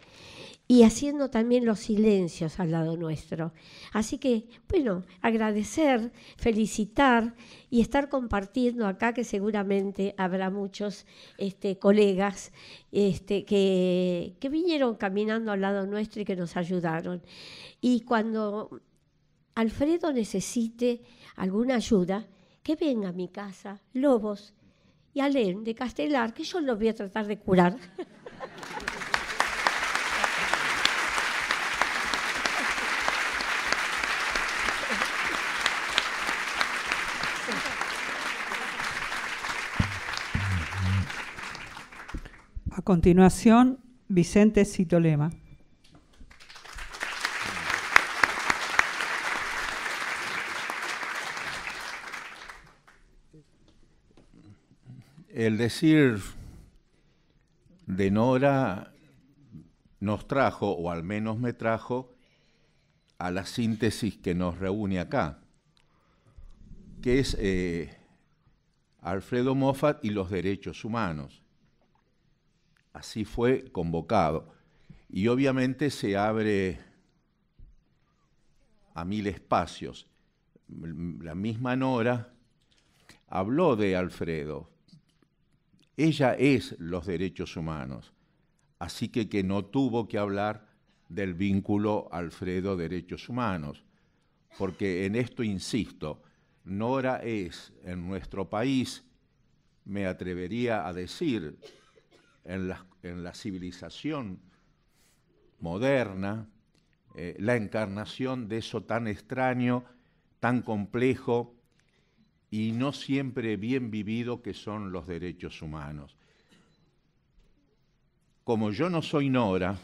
y haciendo también los silencios al lado nuestro. Así que, bueno, agradecer, felicitar y estar compartiendo acá que seguramente habrá muchos este, colegas este, que, que vinieron caminando al lado nuestro y que nos ayudaron. Y cuando Alfredo necesite alguna ayuda, que venga a mi casa, Lobos y Alén de Castelar, que yo los voy a tratar de curar. <laughs> continuación, Vicente Citolema. El decir de Nora nos trajo, o al menos me trajo, a la síntesis que nos reúne acá, que es eh, Alfredo Moffat y los derechos humanos así fue convocado. Y obviamente se abre a mil espacios. La misma Nora habló de Alfredo. Ella es los derechos humanos, así que que no tuvo que hablar del vínculo Alfredo-derechos humanos, porque en esto insisto, Nora es en nuestro país, me atrevería a decir, en la, civilización moderna eh, la encarnación de eso tan extraño, tan complejo y no siempre bien vivido que son los derechos humanos. Como yo no soy Nora,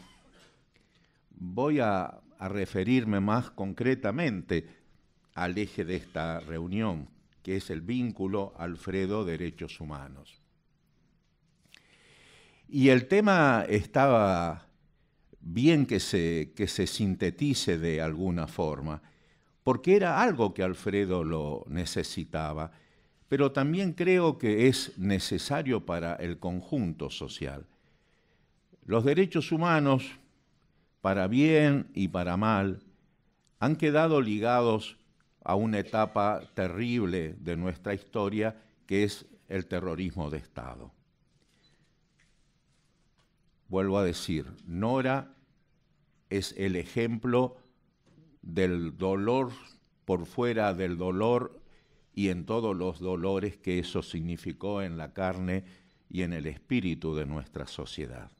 voy a referirme más concretamente al eje de esta reunión, que es el vínculo Alfredo-Derechos Humanos. Y el tema estaba bien que se, sintetice de alguna forma, porque era algo que Alfredo lo necesitaba, pero también creo que es necesario para el conjunto social. Los derechos humanos, para bien y para mal, han quedado ligados a una etapa terrible de nuestra historia que es el terrorismo de Estado vuelvo a decir, Nora es el ejemplo del dolor por fuera del dolor y en todos los dolores que eso significó en la carne y en el espíritu de nuestra sociedad.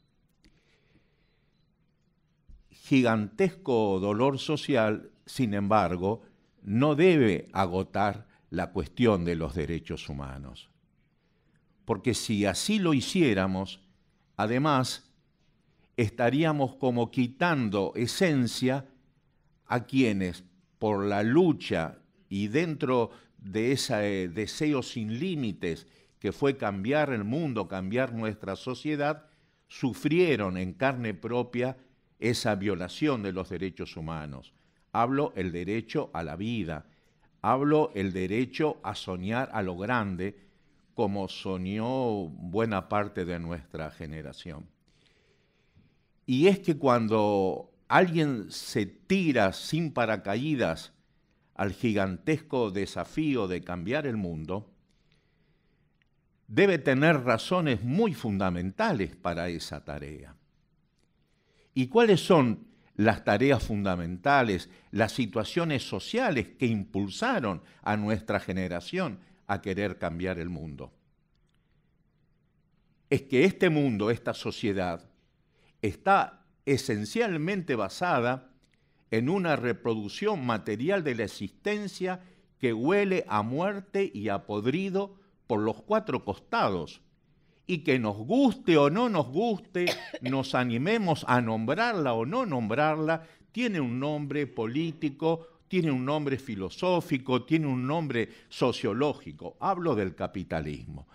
Gigantesco dolor social, sin embargo, no debe agotar la cuestión de los derechos humanos. Porque si así lo hiciéramos, además, estaríamos como quitando esencia a quienes por la lucha y dentro de ese eh, deseo sin límites que fue cambiar el mundo, cambiar nuestra sociedad, sufrieron en carne propia esa violación de los derechos humanos. Hablo el derecho a la vida, hablo el derecho a soñar a lo grande, como soñó buena parte de nuestra generación y es que cuando alguien se tira sin paracaídas al gigantesco desafío de cambiar el mundo, debe tener razones muy fundamentales para esa tarea. ¿Y cuáles son las tareas fundamentales, las situaciones sociales que impulsaron a nuestra generación a querer cambiar el mundo? Es que este mundo, esta sociedad, está esencialmente basada en una reproducción material de la existencia que huele a muerte y a podrido por los cuatro costados, y que nos guste o no nos guste, nos animemos a nombrarla o no nombrarla, tiene un nombre político, tiene un nombre filosófico, tiene un nombre sociológico. Hablo del capitalismo.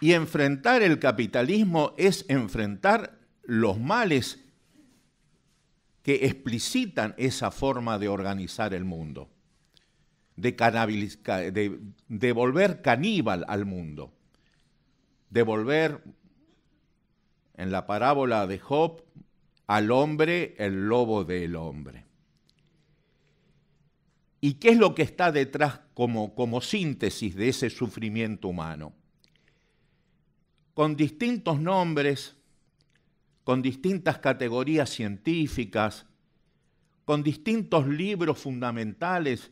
Y enfrentar el capitalismo es enfrentar los males que explicitan esa forma de organizar el mundo, de, volver caníbal al mundo, devolver, en la parábola de Job, al hombre el lobo del hombre. ¿Y qué es lo que está detrás como, como síntesis de ese sufrimiento humano? con distintos nombres, con distintas categorías científicas, con distintos libros fundamentales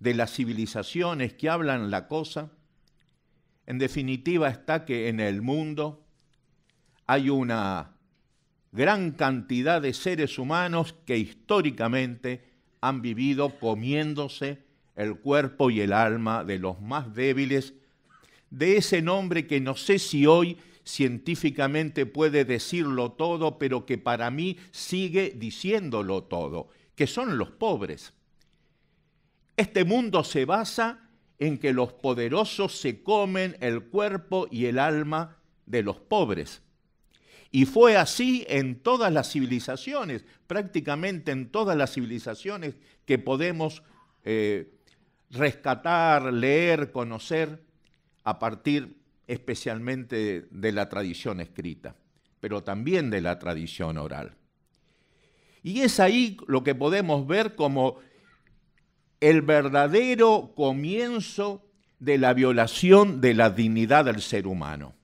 de las civilizaciones que hablan la cosa. En definitiva está que en el mundo hay una gran cantidad de seres humanos que históricamente han vivido comiéndose el cuerpo y el alma de los más débiles de ese nombre que no sé si hoy científicamente puede decirlo todo, pero que para mí sigue diciéndolo todo, que son los pobres. Este mundo se basa en que los poderosos se comen el cuerpo y el alma de los pobres. Y fue así en todas las civilizaciones, prácticamente en todas las civilizaciones que podemos eh, rescatar, leer, conocer a partir especialmente de la tradición escrita, pero también de la tradición oral. Y es ahí lo que podemos ver como el verdadero comienzo de la violación de la dignidad del ser humano.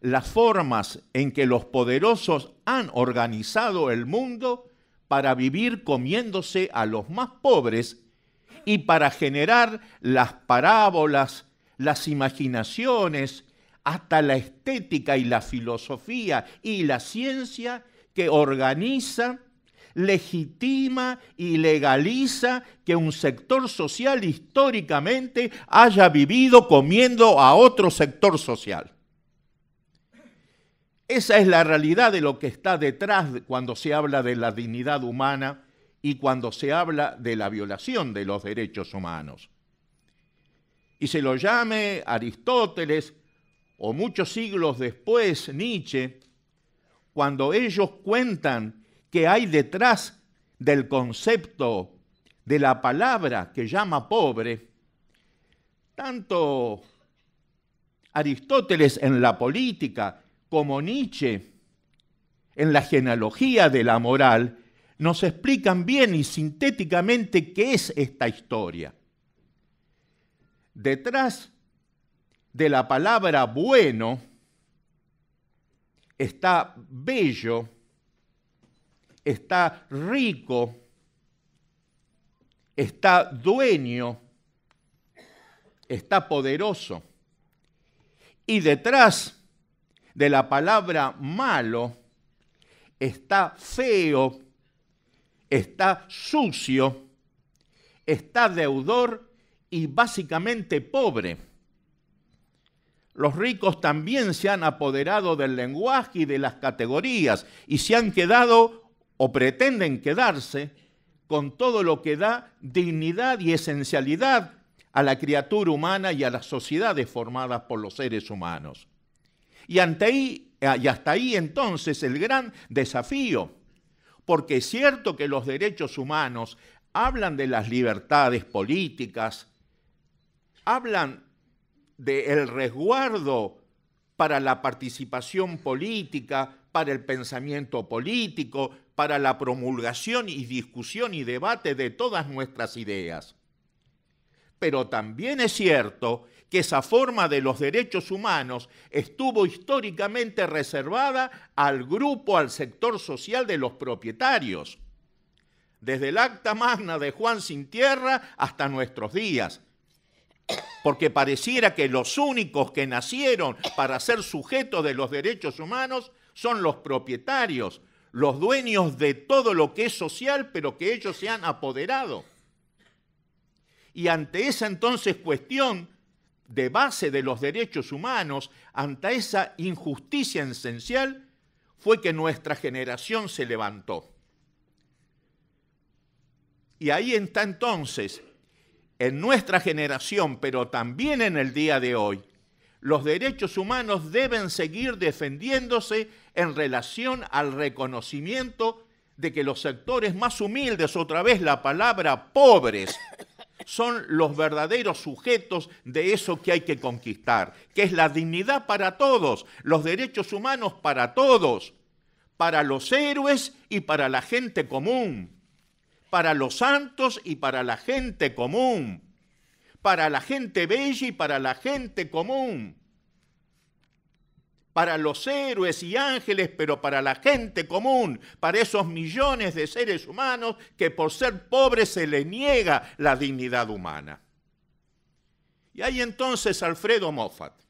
Las formas en que los poderosos han organizado el mundo para vivir comiéndose a los más pobres y para generar las parábolas las imaginaciones, hasta la estética y la filosofía y la ciencia que organiza, legitima y legaliza que un sector social históricamente haya vivido comiendo a otro sector social. Esa es la realidad de lo que está detrás cuando se habla de la dignidad humana y cuando se habla de la violación de los derechos humanos y se lo llame Aristóteles o muchos siglos después Nietzsche, cuando ellos cuentan que hay detrás del concepto de la palabra que llama pobre, tanto Aristóteles en la política como Nietzsche en la genealogía de la moral, nos explican bien y sintéticamente qué es esta historia. Detrás de la palabra bueno está bello, está rico, está dueño, está poderoso. Y detrás de la palabra malo está feo, está sucio, está deudor y básicamente pobre. Los ricos también se han apoderado del lenguaje y de las categorías y se han quedado o pretenden quedarse con todo lo que da dignidad y esencialidad a la criatura humana y a las sociedades formadas por los seres humanos. Y, ante ahí, ah, y hasta ahí entonces el gran desafío, porque es cierto que los derechos humanos hablan de las libertades políticas, hablan del resguardo para la participación política, para el pensamiento político, para la promulgación y discusión y debate de todas nuestras ideas. Pero también es cierto que esa forma de los derechos humanos estuvo históricamente reservada al grupo, al sector social de los propietarios, desde el Acta Magna de Juan Sin Tierra hasta nuestros días porque pareciera que los únicos que nacieron para ser sujetos de los derechos humanos son los propietarios, los dueños de todo lo que es social, pero que ellos se han apoderado. Y ante esa entonces cuestión de base de los derechos humanos, ante esa injusticia esencial, fue que nuestra generación se levantó. Y ahí está entonces en nuestra generación, pero también en el día de hoy, los derechos humanos deben seguir defendiéndose en relación al reconocimiento de que los sectores más humildes, otra vez la palabra pobres, son los verdaderos sujetos de eso que hay que conquistar, que es la dignidad para todos, los derechos humanos para todos, para los héroes y para la gente común para los santos y para la gente común, para la gente bella y para la gente común, para los héroes y ángeles, pero para la gente común, para esos millones de seres humanos que por ser pobres se le niega la dignidad humana. Y ahí entonces Alfredo Moffat,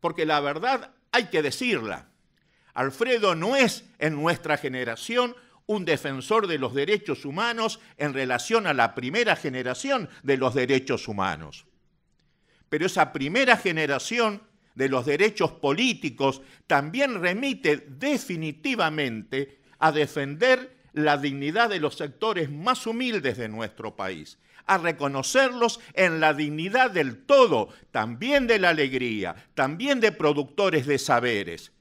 porque la verdad hay que decirla. Alfredo no es en nuestra generación un defensor de los derechos humanos en relación a la primera generación de los derechos humanos. Pero esa primera generación de los derechos políticos también remite definitivamente a defender la dignidad de los sectores más humildes de nuestro país, a reconocerlos en la dignidad del todo, también de la alegría, también de productores de saberes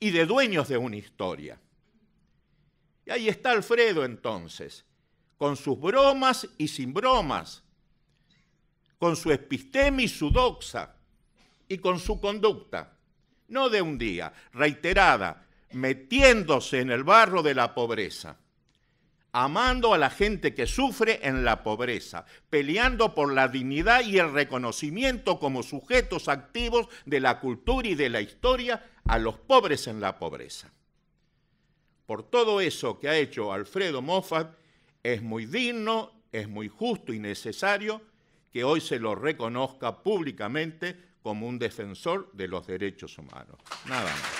y de dueños de una historia ahí está Alfredo entonces, con sus bromas y sin bromas, con su episteme y su doxa, y con su conducta, no de un día, reiterada, metiéndose en el barro de la pobreza, amando a la gente que sufre en la pobreza, peleando por la dignidad y el reconocimiento como sujetos activos de la cultura y de la historia a los pobres en la pobreza por todo eso que ha hecho Alfredo Moffat, es muy digno, es muy justo y necesario que hoy se lo reconozca públicamente como un defensor de los derechos humanos. Nada más.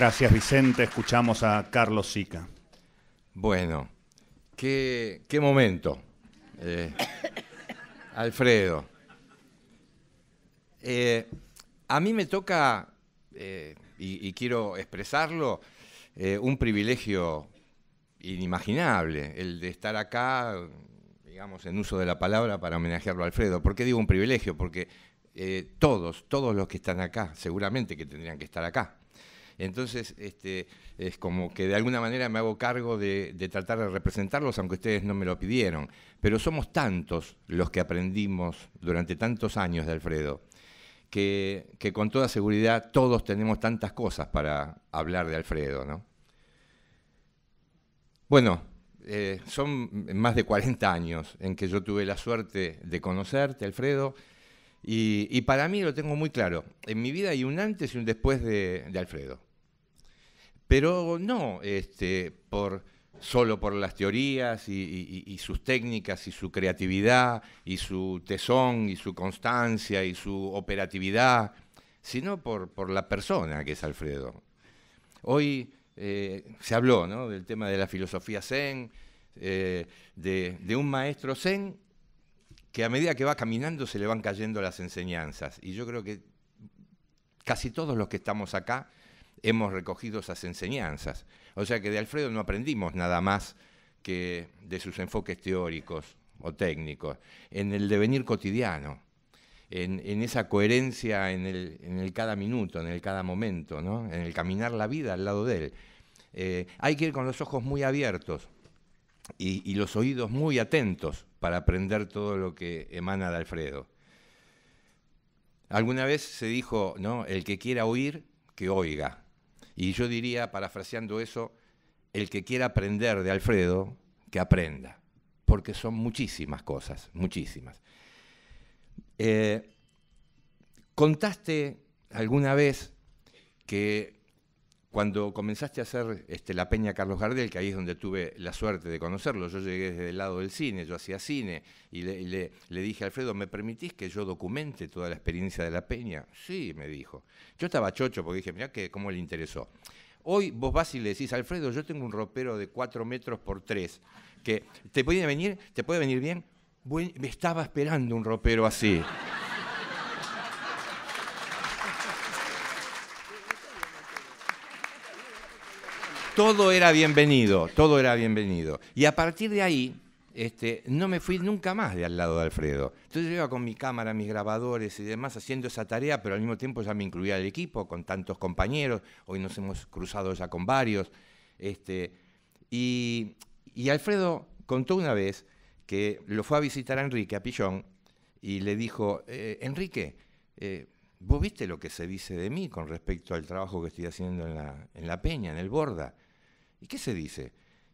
Gracias Vicente, escuchamos a Carlos Sica. Bueno, qué, momento. Eh, Alfredo, eh, a mí me toca, eh, y, y, quiero expresarlo, un privilegio inimaginable, el de estar acá, digamos, en uso de la palabra para homenajearlo a Alfredo. ¿Por qué digo un privilegio? Porque todos, todos los que están acá, seguramente que tendrían que estar acá, entonces, este, es como que de alguna manera me hago cargo de, tratar de representarlos, aunque ustedes no me lo pidieron. Pero somos tantos los que aprendimos durante tantos años de Alfredo. Que, con toda seguridad todos tenemos tantas cosas para hablar de Alfredo, Bueno, eh, son más de 40 años en que yo tuve la suerte de conocerte, Alfredo, y, para mí lo tengo muy claro. En mi vida hay un antes y un después de Alfredo. Pero no este, solo por las teorías y, sus técnicas y su creatividad y su tesón y su constancia y su operatividad, sino por, la persona que es Alfredo. Hoy eh, se habló del tema de la filosofía zen, eh, de un maestro zen que a medida que va caminando se le van cayendo las enseñanzas. Y yo creo que casi todos los que estamos acá hemos recogido esas enseñanzas. O sea que de Alfredo no aprendimos nada más que de sus enfoques teóricos o técnicos, en el devenir cotidiano, en, esa coherencia en el, cada minuto, en el cada momento, ¿no? en el caminar la vida al lado de él. Eh, hay que ir con los ojos muy abiertos y, y los oídos muy atentos para aprender todo lo que emana de Alfredo. Alguna vez se dijo, ¿no? El que quiera oír, que oiga. Y yo diría, parafraseando eso, el que quiera aprender de Alfredo, que aprenda, porque son muchísimas cosas, muchísimas. Eh, contaste alguna vez que cuando comenzaste a hacer este, La Peña Carlos Gardel, que ahí es donde tuve la suerte de conocerlo, yo llegué desde el lado del cine, yo hacía cine, y le, dije a Alfredo, ¿me permitís que yo documente toda la experiencia de La Peña? Sí, me dijo. Yo estaba chocho porque dije, mirá que cómo le interesó. Hoy vos vas y le decís, Alfredo, yo tengo un ropero de 4 metros por 3, que te puede venir, te puede venir bien. me estaba esperando un ropero así. todo era bienvenido, todo era bienvenido. Y a partir de ahí, este, no me fui nunca más de al lado de Alfredo. Entonces yo iba con mi cámara, mis grabadores y demás haciendo esa tarea, pero al mismo tiempo ya me incluía al equipo con tantos compañeros. Hoy nos hemos cruzado ya con varios. Este, y, Alfredo contó una vez que lo fue a visitar a Enrique, a Pillón, y le dijo, eh, Enrique, eh, vos viste lo que se dice de mí con respecto al trabajo que estoy haciendo en la, en la peña, en el borda. ¿Y qué se dice?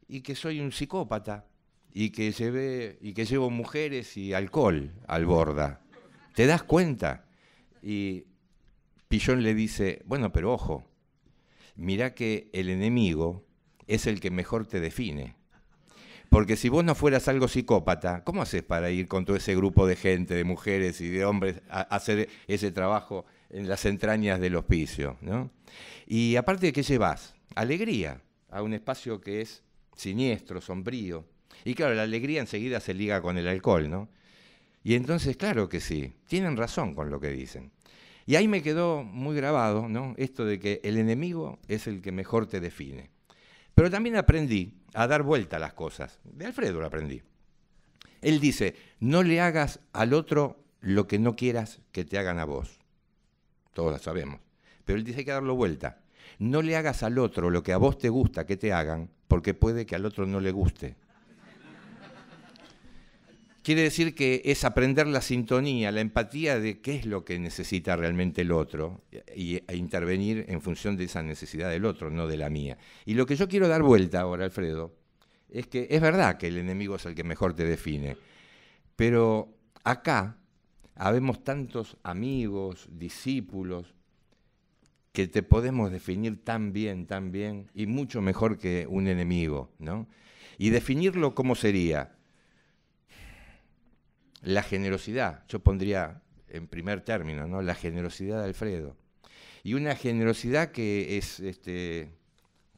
Y que soy un psicópata y que, llevé, y que llevo mujeres y alcohol al borda. ¿Te das cuenta? Y Pillón le dice, bueno, pero ojo, mirá que el enemigo es el que mejor te define. Porque si vos no fueras algo psicópata, ¿cómo haces para ir con todo ese grupo de gente, de mujeres y de hombres, a hacer ese trabajo en las entrañas del hospicio? ¿no? Y aparte, de ¿qué llevas? Alegría a un espacio que es siniestro, sombrío. Y claro, la alegría enseguida se liga con el alcohol, ¿no? Y entonces, claro que sí, tienen razón con lo que dicen. Y ahí me quedó muy grabado, ¿no? Esto de que el enemigo es el que mejor te define. Pero también aprendí a dar vuelta a las cosas. De Alfredo lo aprendí. Él dice, no le hagas al otro lo que no quieras que te hagan a vos. Todos lo sabemos. Pero él dice hay que darlo vuelta. No le hagas al otro lo que a vos te gusta que te hagan, porque puede que al otro no le guste. Quiere decir que es aprender la sintonía, la empatía de qué es lo que necesita realmente el otro y, e intervenir en función de esa necesidad del otro, no de la mía. Y lo que yo quiero dar vuelta ahora, Alfredo, es que es verdad que el enemigo es el que mejor te define, pero acá habemos tantos amigos, discípulos, que te podemos definir tan bien, tan bien, y mucho mejor que un enemigo, ¿no? Y definirlo cómo sería, la generosidad, yo pondría en primer término, ¿no? la generosidad de Alfredo. Y una generosidad que es este,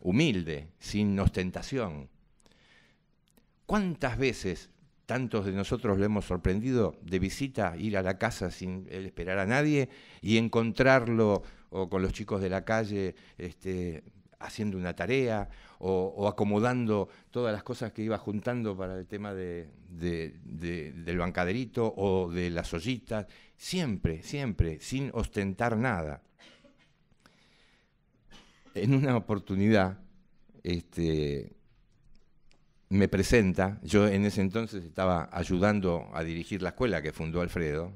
humilde, sin ostentación. ¿Cuántas veces tantos de nosotros lo hemos sorprendido de visita, ir a la casa sin esperar a nadie y encontrarlo o con los chicos de la calle este, haciendo una tarea o, acomodando todas las cosas que iba juntando para el tema del bancaderito o de las ollitas, siempre, siempre, sin ostentar nada. En una oportunidad, este, me presenta, yo en ese entonces estaba ayudando a dirigir la escuela que fundó Alfredo,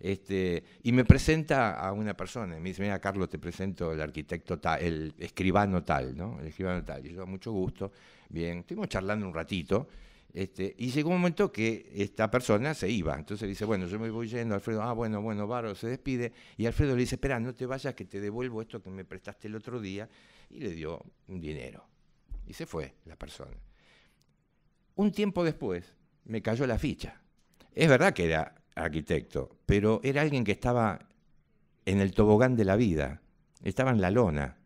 este, y me presenta a una persona, y me dice, mira, Carlos, te presento el arquitecto tal, el escribano tal, ¿no? El escribano tal. Y yo, mucho gusto, bien, estuvimos charlando un ratito, este, y llegó un momento que esta persona se iba. Entonces dice, bueno, yo me voy yendo, Alfredo, ah, bueno, bueno, Varo se despide. Y Alfredo le dice, espera, no te vayas, que te devuelvo esto que me prestaste el otro día. Y le dio un dinero. Y se fue la persona. Un tiempo después me cayó la ficha. Es verdad que era arquitecto, pero era alguien que estaba en el tobogán de la vida, estaba en la lona.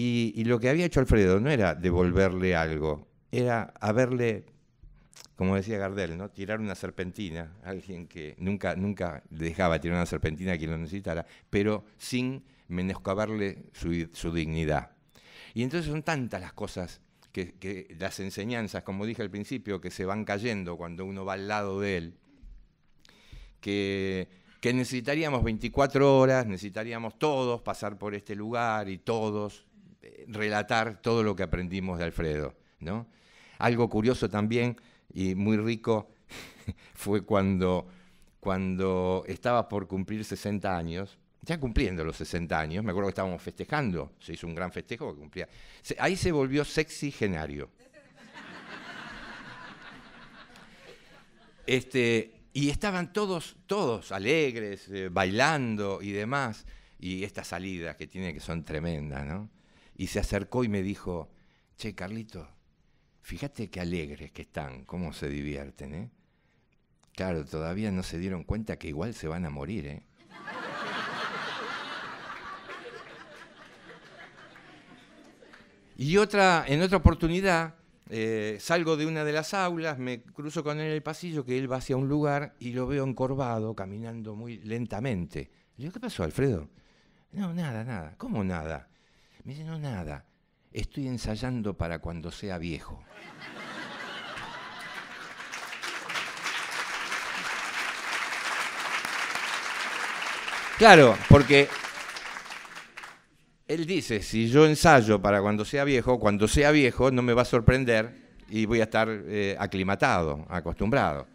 Y, lo que había hecho Alfredo no era devolverle algo, era haberle, como decía Gardel, ¿no? tirar una serpentina, alguien que nunca, nunca dejaba tirar una serpentina a quien lo necesitara, pero sin menoscabarle su, dignidad. Y entonces son tantas las cosas que, las enseñanzas, como dije al principio, que se van cayendo cuando uno va al lado de él, que, necesitaríamos 24 horas, necesitaríamos todos pasar por este lugar y todos eh, relatar todo lo que aprendimos de Alfredo. ¿no? Algo curioso también y muy rico <laughs> fue cuando, cuando estaba por cumplir 60 años, ya cumpliendo los 60 años, me acuerdo que estábamos festejando, se hizo un gran festejo que cumplía. ahí se volvió sexy Genario. Este, y estaban todos, todos alegres, eh, bailando y demás. Y estas salidas que tiene que son tremendas, ¿no? Y se acercó y me dijo, che, Carlito, fíjate qué alegres que están, cómo se divierten, ¿eh? Claro, todavía no se dieron cuenta que igual se van a morir, ¿eh? Y otra, en otra oportunidad eh, salgo de una de las aulas, me cruzo con él en el pasillo, que él va hacia un lugar y lo veo encorvado, caminando muy lentamente. Le digo, ¿qué pasó, Alfredo? No, nada, nada. ¿Cómo nada? Me dice, no, nada. Estoy ensayando para cuando sea viejo. Claro, porque él dice, si yo ensayo para cuando sea viejo, cuando sea viejo no me va a sorprender y voy a estar eh, aclimatado, acostumbrado.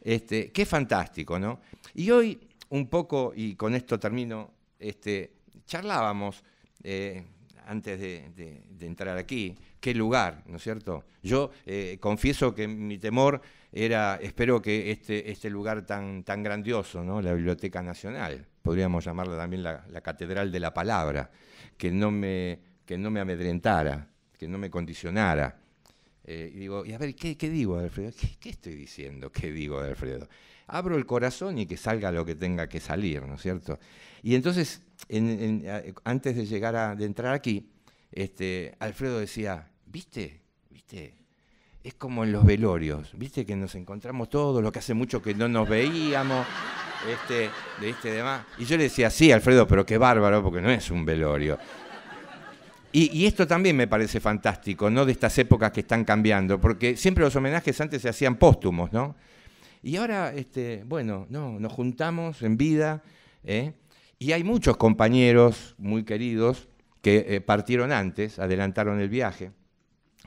Este, qué fantástico, ¿no? Y hoy, un poco, y con esto termino, este, charlábamos eh, antes de, entrar aquí, qué lugar, ¿no es cierto? Yo eh, confieso que mi temor era, espero que este, este lugar tan, tan grandioso, ¿no? La Biblioteca Nacional podríamos llamarla también la, catedral de la palabra, que no me, que no me amedrentara, que no me condicionara. Eh, y digo, y a ver, ¿qué, digo, Alfredo? ¿Qué, estoy diciendo? ¿Qué digo, Alfredo? Abro el corazón y que salga lo que tenga que salir, ¿no es cierto? Y entonces, antes de llegar a de entrar aquí, este, Alfredo decía, ¿viste? ¿Viste? es como en los velorios, viste que nos encontramos todos, lo que hace mucho que no nos veíamos, este, de este demás. Y yo le decía, sí, Alfredo, pero qué bárbaro, porque no es un velorio. Y, esto también me parece fantástico, ¿no? De estas épocas que están cambiando, porque siempre los homenajes antes se hacían póstumos, ¿no? Y ahora, este, bueno, no, nos juntamos en vida, ¿eh? y hay muchos compañeros muy queridos que eh, partieron antes, adelantaron el viaje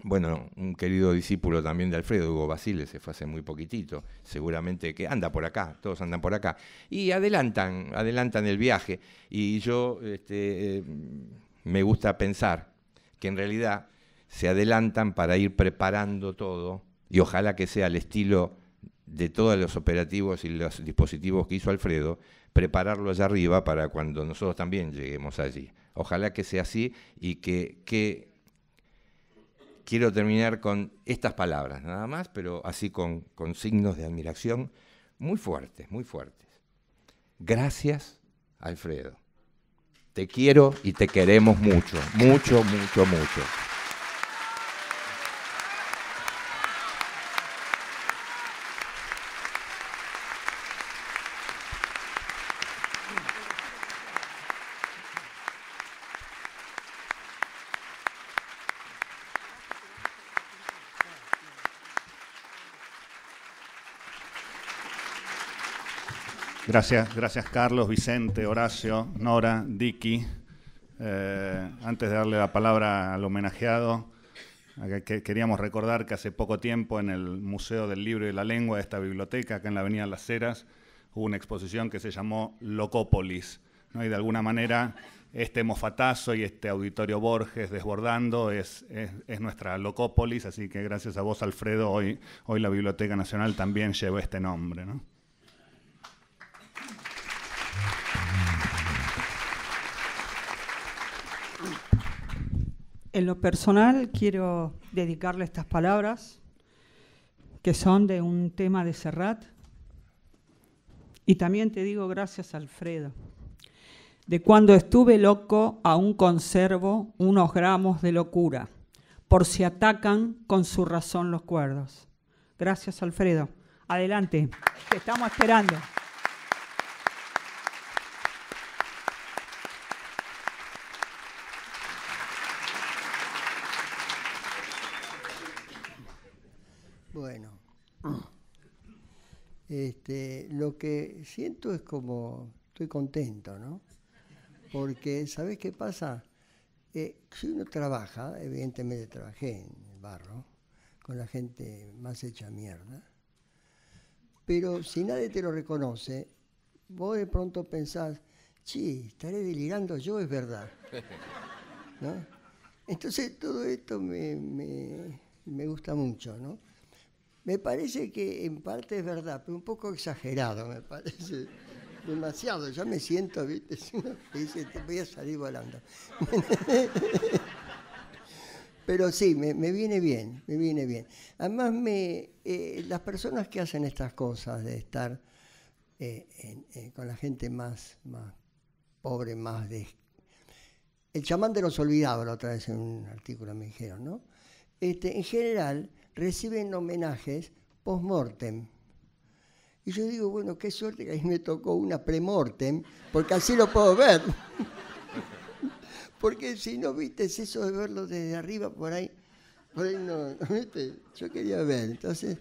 bueno, un querido discípulo también de Alfredo, Hugo Basile, se fue hace muy poquitito, seguramente que anda por acá, todos andan por acá, y adelantan, adelantan el viaje, y yo este, eh, me gusta pensar que en realidad se adelantan para ir preparando todo, y ojalá que sea el estilo de todos los operativos y los dispositivos que hizo Alfredo, prepararlo allá arriba para cuando nosotros también lleguemos allí. Ojalá que sea así y que quiero terminar con estas palabras nada más, pero así con, signos de admiración muy fuertes, muy fuertes. Gracias, Alfredo. Te quiero y te queremos mucho, mucho, mucho, mucho. Gracias, Carlos, Vicente, Horacio, Nora, Dicky. Eh, antes de darle la palabra al homenajeado, queríamos recordar que hace poco tiempo en el Museo del Libro y la Lengua de esta biblioteca, acá en la Avenida Las Heras, hubo una exposición que se llamó Locópolis. Y de alguna manera este mofatazo y este auditorio Borges desbordando es, nuestra Locópolis, así que gracias a vos, Alfredo, hoy, hoy la Biblioteca Nacional también lleva este nombre. ¿no? En lo personal quiero dedicarle estas palabras que son de un tema de Serrat. Y también te digo gracias Alfredo. De cuando estuve loco aún conservo unos gramos de locura, por si atacan con su razón los cuerdos. Gracias Alfredo. Adelante, te estamos esperando. Este, lo que siento es como estoy contento, ¿no? Porque, ¿sabes qué pasa? Eh, si uno trabaja, evidentemente trabajé en el barro, con la gente más hecha mierda, pero si nadie te lo reconoce, vos de pronto pensás, sí, estaré delirando yo, es verdad. Entonces todo esto me gusta mucho, ¿no? Me parece que en parte es verdad, pero un poco exagerado, me parece. <laughs> Demasiado, ya me siento, ¿viste? voy a salir volando. <laughs> Pero sí, me, viene bien, me viene bien. Además, me, eh, las personas que hacen estas cosas de estar eh, eh, con la gente más, más pobre, más de... El chamán de los olvidados, la otra vez en un artículo me dijeron, ¿no? Este, en general, reciben homenajes post-mortem. Y yo digo, bueno, qué suerte que ahí me tocó una pre premortem, porque así lo puedo ver. <laughs> porque si no viste eso de verlo desde arriba, por ahí, por ahí no, <laughs> ¿viste? yo quería ver. Entonces,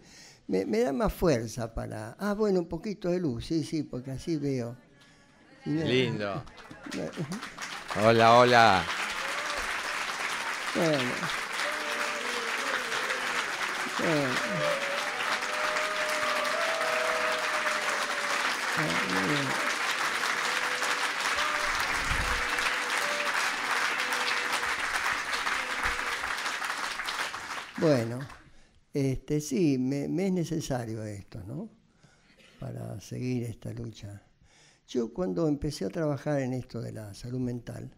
me, da más fuerza para. Ah, bueno, un poquito de luz, sí, sí, porque así veo. Lindo. <laughs> hola, hola. Bueno. Bueno, este, sí, me, es necesario esto, ¿no? Para seguir esta lucha. Yo cuando empecé a trabajar en esto de la salud mental,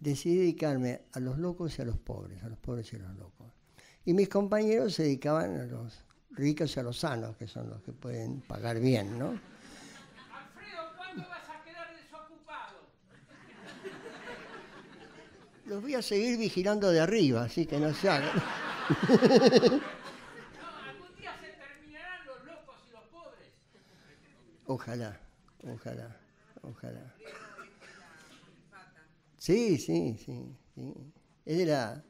decidí dedicarme a los locos y a los pobres, a los pobres y a los locos. Y mis compañeros se dedicaban a los ricos y a los sanos, que son los que pueden pagar bien, ¿no? Alfredo, ¿cuándo vas a quedar desocupado? Los voy a seguir vigilando de arriba, así que no se hagan. No, algún día se terminarán los locos y los pobres. Ojalá, ojalá, ojalá. Sí, sí, sí, sí. Es de la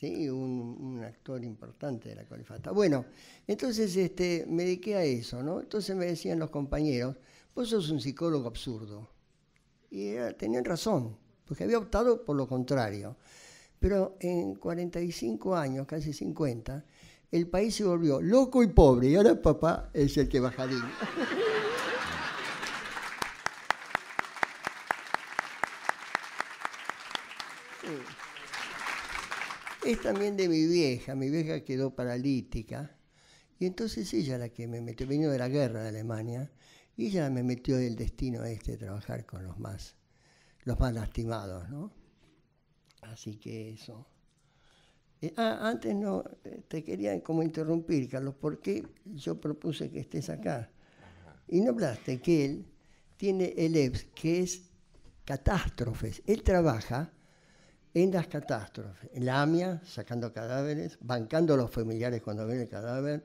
¿sí? Un, actor importante de la califata. Bueno, entonces este, me dediqué a eso, ¿no? Entonces me decían los compañeros, vos sos un psicólogo absurdo. Y tenían razón, porque había optado por lo contrario. Pero en 45 años, casi 50, el país se volvió loco y pobre, y ahora papá es el que baja <laughs> es también de mi vieja, mi vieja quedó paralítica, y entonces ella la que me metió, vino de la guerra de Alemania, y ella me metió el destino este de trabajar con los más, los más lastimados, ¿no? Así que eso. Eh, ah, antes no, eh, te quería como interrumpir, Carlos, porque yo propuse que estés acá. Y no hablaste que él tiene el EPS, que es catástrofes. Él trabaja en las catástrofes, en la AMIA, sacando cadáveres, bancando a los familiares cuando viene el cadáver,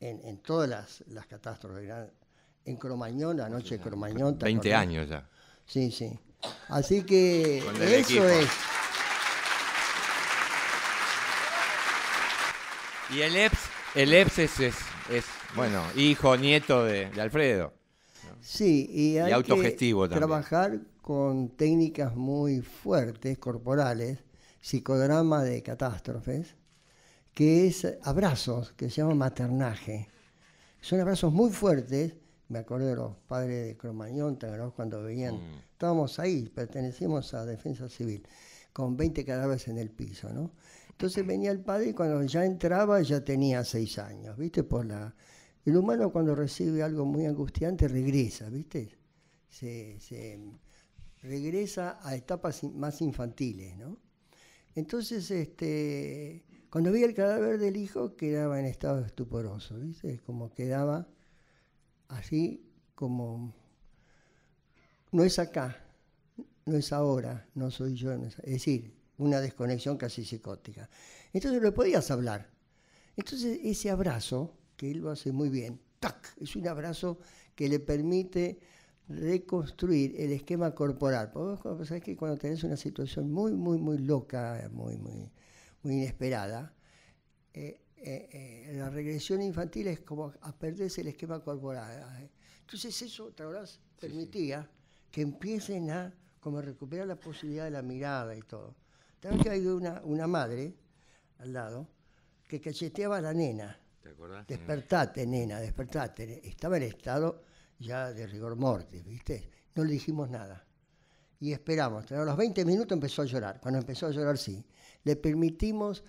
en, todas las, las catástrofes. En Cromañón, la noche de Cromañón. 20 años ya. Sí, sí. Así que eso es. Y el EPS, es, bueno, hijo, nieto de, Alfredo. Sí, y autogestivo que también. trabajar con técnicas muy fuertes, corporales, psicodrama de catástrofes, que es abrazos, que se llama maternaje. Son abrazos muy fuertes. Me acuerdo de los padres de Cromañón, cuando venían. Mm. Estábamos ahí, pertenecimos a Defensa Civil, con 20 cadáveres en el piso, ¿no? Entonces venía el padre y cuando ya entraba ya tenía seis años, ¿viste? Por la... El humano cuando recibe algo muy angustiante regresa, ¿viste? Se, se, regresa a etapas más infantiles, ¿no? Entonces, este, cuando vi el cadáver del hijo, quedaba en estado estuporoso, ¿viste? Como quedaba así, como no es acá, no es ahora, no soy yo, es, decir, una desconexión casi psicótica. Entonces le podías hablar. Entonces ese abrazo, que él lo hace muy bien, ¡tac! es un abrazo que le permite reconstruir el esquema corporal. Porque vos sabés que cuando tenés una situación muy, muy, muy loca, muy, muy, muy inesperada, eh, eh, eh, la regresión infantil es como a perderse el esquema corporal. Entonces eso, te acordás, permitía que empiecen a como recuperar la posibilidad de la mirada y todo. También que hay una, una madre al lado que cacheteaba a la nena. ¿Te acordás? Despertate, nena, despertate. Estaba en estado ya de rigor mortis, ¿viste? No le dijimos nada. Y esperamos. A los 20 minutos empezó a llorar. Cuando empezó a llorar, sí. Le permitimos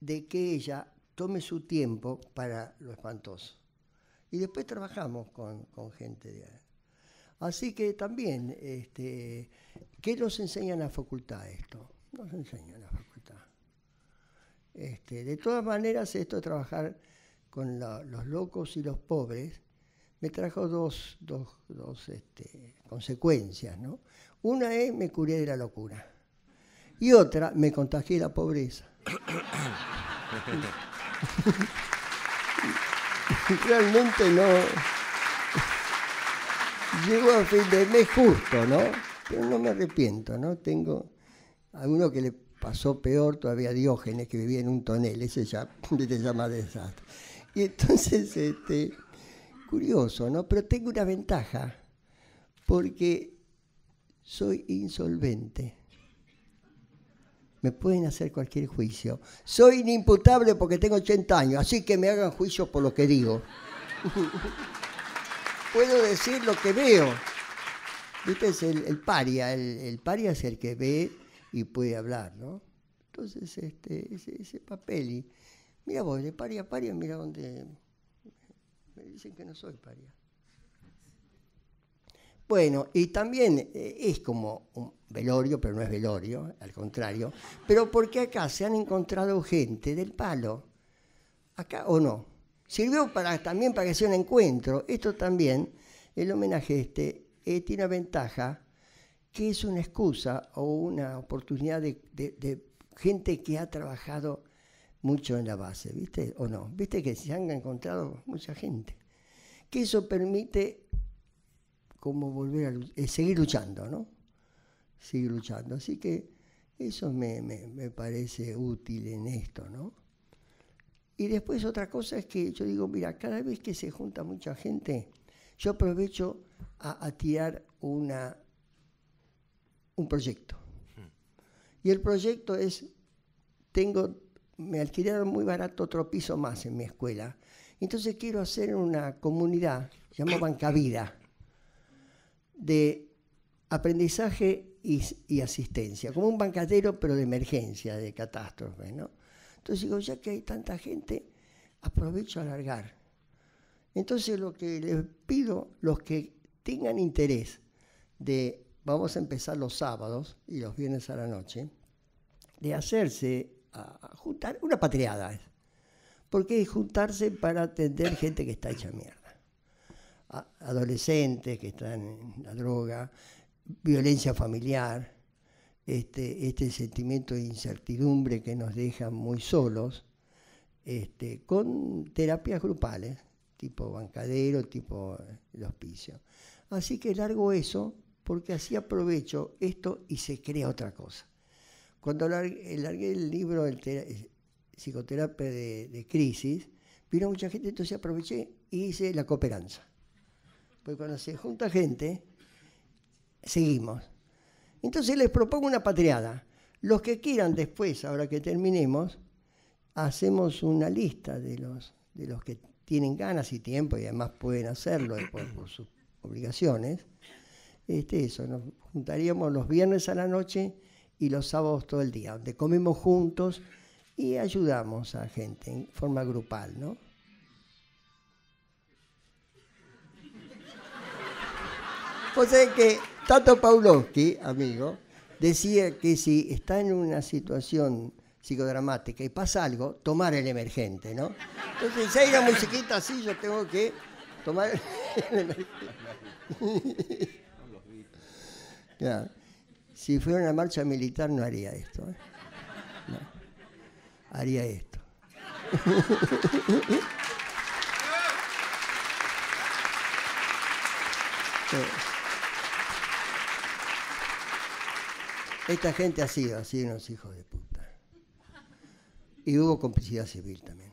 de que ella tome su tiempo para lo espantoso. Y después trabajamos con, gente de... Así que también, este, ¿qué nos enseña en la facultad esto? Nos enseña la facultad. Este, de todas maneras, esto de trabajar con los locos y los pobres trajo dos, dos, este, consecuencias. ¿no? Una es me curé de la locura y otra me contagié la pobreza. <laughs> Realmente no. Llego a fin de mes justo, ¿no? Pero no me arrepiento, ¿no? Tengo a uno que le pasó peor todavía Diógenes, que vivía en un tonel, ese ya <laughs> se llama desastre. Y entonces, este, Curioso, ¿no? Pero tengo una ventaja, porque soy insolvente. Me pueden hacer cualquier juicio. Soy inimputable porque tengo 80 años, así que me hagan juicio por lo que digo. <laughs> Puedo decir lo que veo. Viste, es el, paria. El, paria es el que ve y puede hablar, ¿no? Entonces, este, ese, papel. mira vos, de paria a paria, mira dónde me dicen que no soy paria. Bueno, y también eh, es como un velorio, pero no es velorio, al contrario, pero porque acá se han encontrado gente del palo, acá o no. Sirvió para, también para que sea un encuentro. Esto también, el homenaje este, eh, tiene una ventaja que es una excusa o una oportunidad de gente que ha trabajado mucho en la base, ¿viste? ¿O no? ¿Viste que se han encontrado mucha gente? Que eso permite como volver a eh, seguir luchando, ¿no? Seguir luchando. Así que eso me, parece útil en esto, ¿no? Y después otra cosa es que yo digo, mira, cada vez que se junta mucha gente, yo aprovecho a, tirar una, un proyecto. Hmm. Y el proyecto es, tengo me alquilaron muy barato otro piso más en mi escuela. Entonces quiero hacer una comunidad, Banca Vida de aprendizaje y, asistencia, como un bancadero pero de emergencia, de catástrofe. ¿no? Entonces digo, ya que hay tanta gente, aprovecho a alargar. Entonces lo que les pido, los que tengan interés de, vamos a empezar los sábados y los viernes a la noche, de hacerse juntar, una patriada. Eh. Porque juntarse para atender gente que está hecha mierda. adolescentes que están en la droga, violencia familiar, este, este sentimiento de incertidumbre que nos deja muy solos, este, con terapias grupales, tipo bancadero, tipo eh, el hospicio. Así que largo eso, porque así aprovecho esto y se crea otra cosa. Cuando largué, el libro Psicoterapia de, Crisis, vino mucha gente, entonces aproveché y hice la cooperanza. Porque cuando se junta gente, seguimos. Entonces les propongo una patriada. Los que quieran después, ahora que terminemos, hacemos una lista de los, de los que tienen ganas y tiempo y además pueden hacerlo después por sus obligaciones. Este, eso, nos juntaríamos los viernes a la noche y los sábados todo el día, donde comemos juntos y ayudamos a gente en forma grupal, ¿no? Pues <laughs> que Tato Paulowski, amigo, decía que si está en una situación psicodramática y pasa algo, tomar el emergente, ¿no? Entonces, si hay una musiquita así, yo tengo que tomar el <laughs> emergente. <laughs> si fuera una marcha militar no haría esto. ¿eh? Haría esto. <laughs> Esta gente ha sido sido unos hijos de puta. Y hubo complicidad civil también.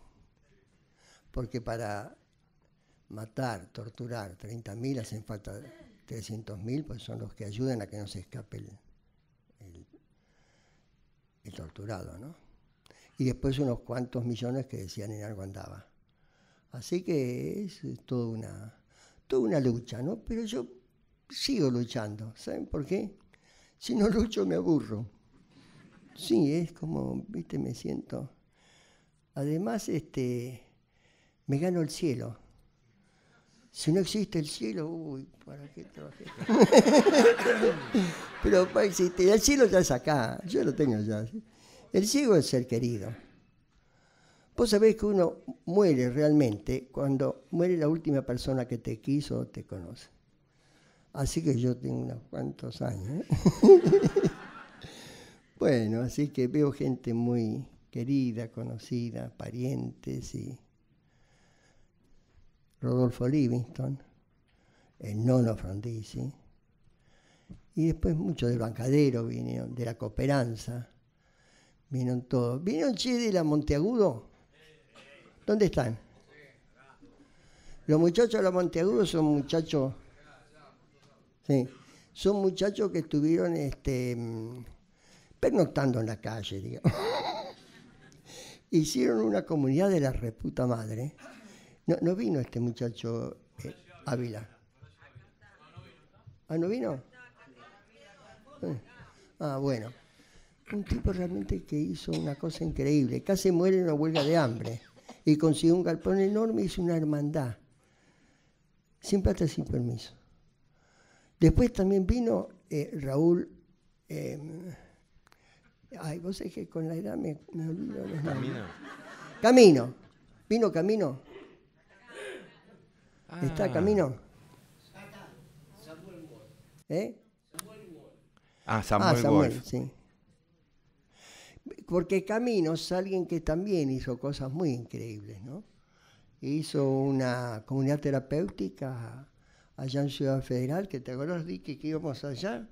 Porque para matar, torturar 30.000 hacen falta 300.000, pues son los que ayudan a que no se escape el, el torturado, ¿no? Y después unos cuantos millones que decían en algo andaba. Así que es eh, toda una, toda una lucha, ¿no? Pero yo sigo luchando, ¿saben por qué? Si no lucho me aburro. Sí, es como, viste, me siento. Además, este, me gano el cielo si no existe el cielo, uy, ¿para qué trabajé? <laughs> Pero para existir, el cielo ya es acá, yo lo tengo ya. El ciego es ser querido. Vos sabés que uno muere realmente cuando muere la última persona que te quiso o te conoce. Así que yo tengo unos cuantos años. ¿eh? <laughs> bueno, así que veo gente muy querida, conocida, parientes y Rodolfo Livingston, el nono Frondizi, y después muchos de Bancadero vinieron, de la Cooperanza, vinieron todos. ¿Vinieron Chile de la Monteagudo? ¿Dónde están? Los muchachos de la Monteagudo son muchachos. Sí, son muchachos que estuvieron este, pernoctando en la calle, digamos. <laughs> Hicieron una comunidad de la reputa madre no, no vino este muchacho eh, Ávila. ¿Ah, no vino? Ah, ah, bueno. Un tipo realmente que hizo una cosa increíble. Casi muere en una huelga de hambre. Y consiguió un galpón enorme y hizo una hermandad. Sin plata, sin permiso. Después también vino eh, Raúl. Em, ay, vos es que con la edad me, olvido los nombres. Camino. Camino. Vino Camino. ¿Está ah. camino? ¿Eh? Ah, Samuel, ah, Samuel Sí. Porque Camino es alguien que también hizo cosas muy increíbles, ¿no? Hizo una comunidad terapéutica allá en Ciudad Federal, que te acuerdas, Ricky, que íbamos allá,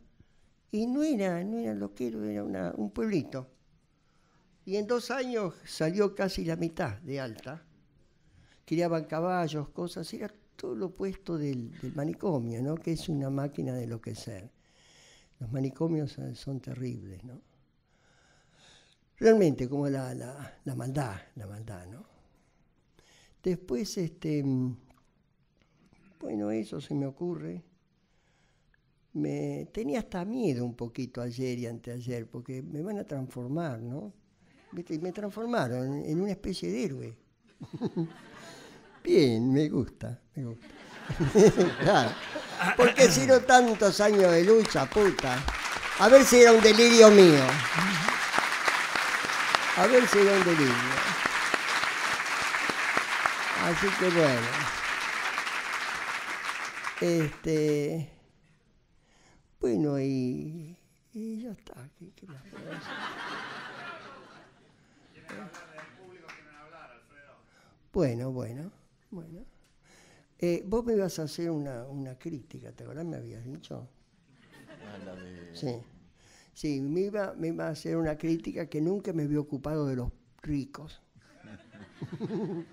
y no era, no era lo que era un pueblito. Y en dos años salió casi la mitad de alta. Criaban caballos, cosas, era todo lo opuesto del, manicomio, ¿no? que es una máquina de enloquecer. Los manicomios eh, son terribles, ¿no? Realmente, como la, la, maldad, la maldad, ¿no? Después, este, bueno, eso se me ocurre. Me, tenía hasta miedo un poquito ayer y anteayer, porque me van a transformar, ¿no? Y me transformaron en una especie de héroe. <laughs> Bien, me gusta, me gusta. <laughs> claro. Porque si no tantos años de lucha, puta. A ver si era un delirio mío. A ver si era un delirio. Así que bueno. Este. Bueno, y. Y ya está. bueno, bueno. Bueno. Eh, vos me ibas a hacer una, crítica, ¿te acordás? Me habías dicho. Ah, sí. Sí, me iba, me iba a hacer una crítica que nunca me había ocupado de los ricos. <laughs>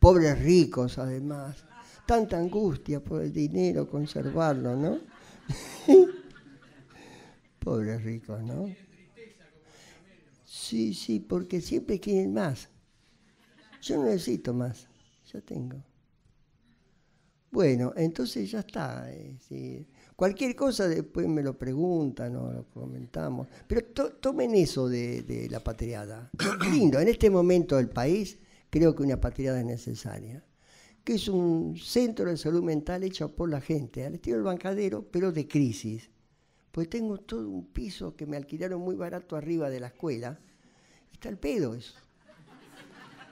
Pobres ricos, además. Tanta angustia por el dinero, conservarlo, ¿no? <laughs> Pobres ricos, ¿no? Sí, sí, porque siempre quieren más. Yo no necesito más ya tengo. Bueno, entonces ya está. Eh, cualquier cosa después me lo preguntan o lo comentamos. Pero tomen eso de, la patriada. Lindo, en este momento del país creo que una patriada es necesaria. Que es un centro de salud mental hecho por la gente, al estilo del bancadero, pero de crisis. Pues tengo todo un piso que me alquilaron muy barato arriba de la escuela. Está el pedo eso.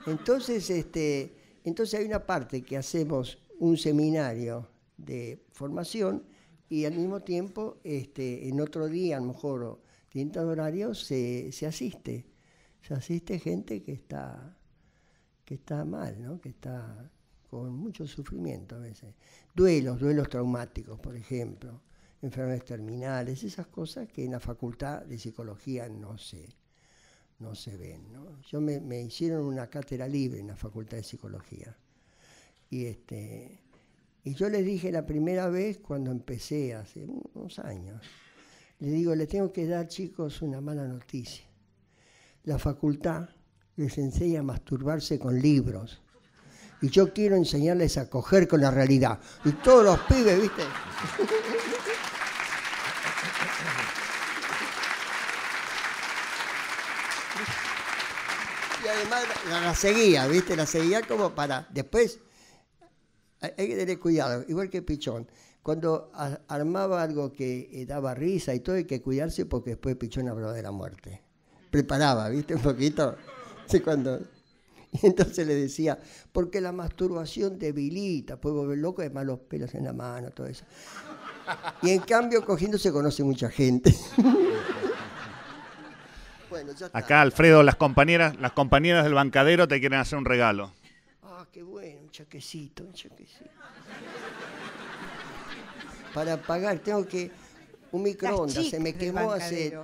Entonces, este entonces hay una parte que hacemos un seminario de formación y al mismo tiempo, este, en otro día, a lo mejor, tinto horarios, se, se asiste. Se asiste gente que está, que está mal, ¿no? que está con mucho sufrimiento a veces. Duelos, duelos traumáticos, por ejemplo, enfermedades terminales, esas cosas que en la facultad de psicología no se, no se ven. ¿no? Yo me, hicieron una cátedra libre en la Facultad de Psicología. Y, este, y yo les dije la primera vez cuando empecé, hace unos años, les digo, les tengo que dar chicos una mala noticia. La facultad les enseña a masturbarse con libros. Y yo quiero enseñarles a coger con la realidad. Y todos los pibes, ¿viste? <laughs> la seguía, ¿viste? La seguía como para. Después, hay que tener cuidado, igual que Pichón. Cuando armaba algo que eh, daba risa y todo, hay que cuidarse porque después Pichón habló de la muerte. Preparaba, ¿viste? Un poquito. Sí, cuando. Y entonces le decía, porque la masturbación debilita, puede volver loco, además los pelos en la mano, todo eso. Y en cambio, cogiendo se conoce mucha gente. <laughs> Acá, Alfredo, las compañeras, las compañeras del bancadero te quieren hacer un regalo. Ah, qué bueno, un chaquecito, un chaquecito. Para pagar, tengo que. Un microondas, se me quemó hace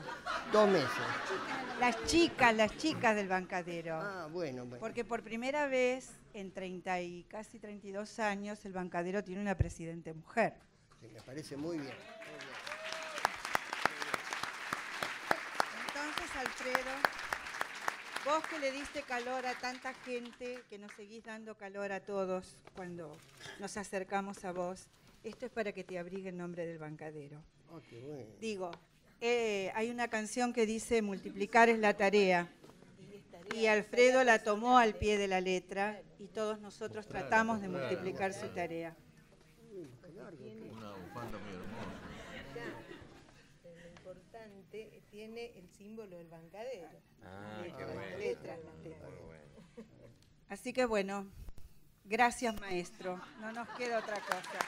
dos meses. Las chicas, las chicas del bancadero. Ah, bueno, bueno. Porque por primera vez en 30 y casi 32 años el bancadero tiene una presidente mujer. me parece Muy bien. Alfredo. Vos que le diste calor a tanta gente, que nos seguís dando calor a todos cuando nos acercamos a vos. Esto es para que te abrigue el nombre del bancadero. Oh, Digo, eh, hay una canción que dice multiplicar es la tarea. Y Alfredo la tomó al pie de la letra y todos nosotros tratamos de multiplicar su tarea. tiene el símbolo del bancadero. Ah, letras, Así que bueno, gracias maestro. No nos queda otra cosa.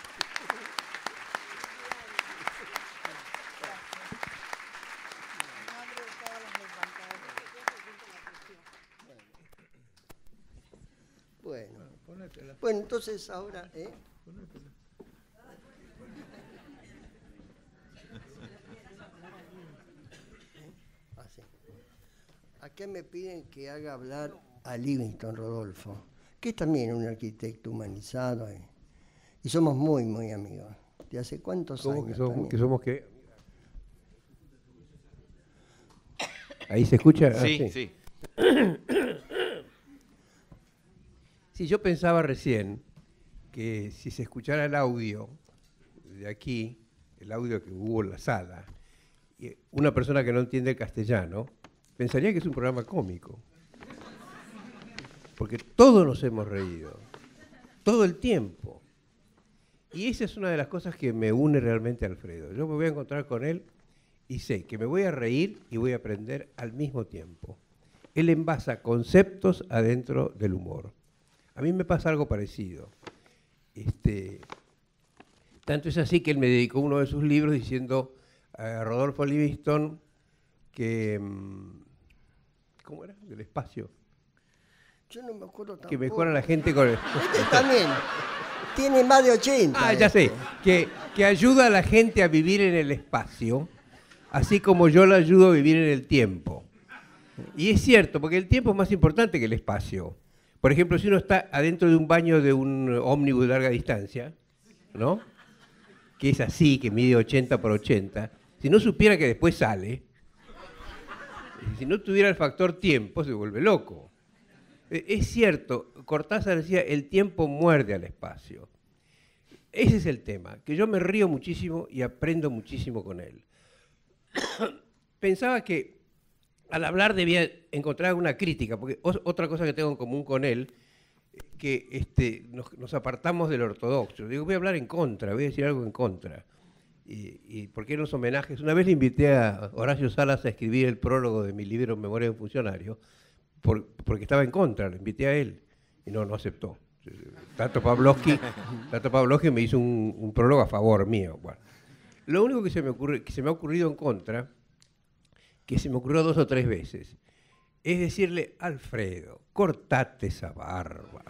Bueno, bueno entonces ahora... ¿eh? qué me piden que haga hablar a Livingston Rodolfo, que es también un arquitecto humanizado. Eh. Y, somos muy, muy amigos. ¿De hace cuántos años? Que somos, que ¿Ahí se escucha? Ah, sí. sí. sí. <coughs> Sí, yo pensaba recién que si se escuchara el audio de aquí, el audio que hubo en la sala, una persona que no entiende el castellano pensaría que es un programa cómico. Porque todos nos hemos reído, todo el tiempo. Y esa es una de las cosas que me une realmente a Alfredo. Yo me voy a encontrar con él y sé que me voy a reír y voy a aprender al mismo tiempo. Él envasa conceptos adentro del humor. A mí me pasa algo parecido. Este, tanto es así que él me dedicó uno de sus libros diciendo a Rodolfo Livingston que mm, ¿Cómo era? Del espacio. Yo no me acuerdo tampoco. Que mejora la gente con el... <laughs> Este también. Tiene más de 80. Ah, ya sé. Que, que ayuda a la gente a vivir en el espacio, así como yo la ayudo a vivir en el tiempo. Y es cierto, porque el tiempo es más importante que el espacio. Por ejemplo, si uno está adentro de un baño de un ómnibus de larga distancia, ¿no? Que es así, que mide 80 por 80. Si no supiera que después sale, si no tuviera el factor tiempo, se vuelve loco. E, es cierto, Cortázar decía, el tiempo muerde al espacio. Ese es el tema, que yo me río muchísimo y aprendo muchísimo con él. <coughs> Pensaba que al hablar debía encontrar alguna crítica, porque otra cosa que tengo en común con él que este, nos, apartamos del ortodoxo. Digo, voy a hablar en contra, voy a decir algo en contra y, por qué eran los homenajes. Una vez le invité a Horacio Salas a escribir el prólogo de mi libro Memoria de un funcionario, porque estaba en contra, le invité a él, y no, no aceptó. Tato Pavlovsky, <laughs> Tato me hizo un, prólogo a favor mío. lo único que se, me ocurre, que se me ha ocurrido en contra, que se me ocurrió dos o tres veces, es decirle, Alfredo, cortate esa barba,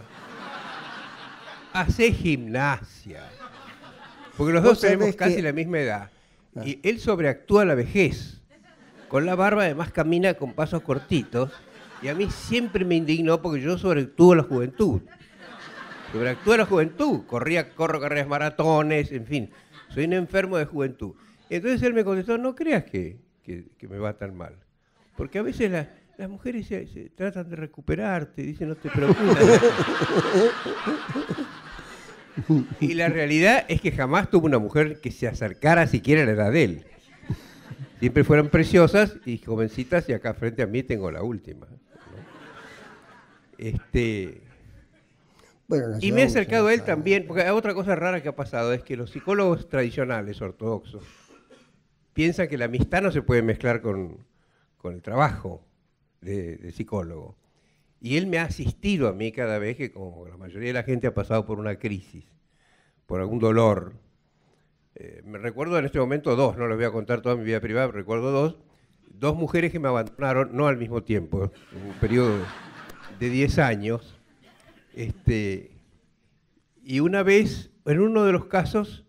hace gimnasia porque los dos tenemos casi la misma edad. Ah. Y él sobreactúa la vejez. Con la barba además camina con pasos cortitos. Y a mí siempre me indignó porque yo sobreactúo la juventud. Sobreactúo la juventud. Corría, corro carreras maratones, en fin. Soy un enfermo de juventud. Entonces él me contestó, no creas que, que, me va tan mal. Porque a veces las mujeres tratan de recuperarte, dicen, no te preocupes. <laughs> <laughs> Y la realidad es que jamás tuvo una mujer que se acercara siquiera a la edad de él. Siempre fueron preciosas y jovencitas y acá frente a mí tengo la última. Este, bueno, y me he acercado a él también, porque hay otra cosa rara que ha pasado es que los psicólogos tradicionales ortodoxos piensan que la amistad no se puede mezclar con, el trabajo de psicólogo. Y él me ha asistido a mí cada vez que, como la mayoría de la gente, ha pasado por una crisis, por algún dolor. Eh, me recuerdo en este momento dos, no les voy a contar toda mi vida privada, pero recuerdo dos, dos mujeres que me abandonaron, no al mismo tiempo, en un periodo de 10 años. Este, y una vez, en uno de los casos,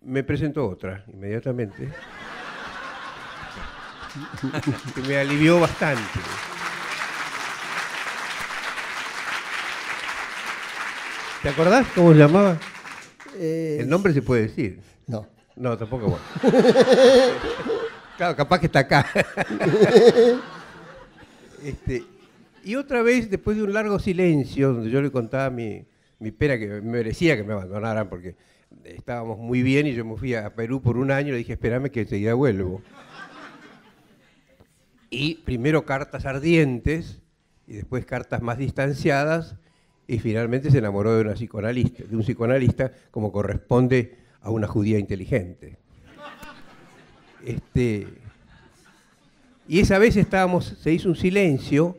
me presentó otra, inmediatamente, <laughs> que me alivió bastante. ¿Te acordás cómo se llamaba? Eh, El nombre se puede decir. No. No, tampoco. Bueno. <laughs> claro, capaz que está acá. <laughs> Este, y otra vez, después de un largo silencio, donde yo le contaba mi, mi pera que merecía que me abandonaran porque estábamos muy bien y yo me fui a Perú por un año y le dije, espérame que enseguida vuelvo. Y primero cartas ardientes y después cartas más distanciadas y finalmente se enamoró de, una psicoanalista, de un psicoanalista como corresponde a una judía inteligente. Este, y esa vez estábamos, se hizo un silencio,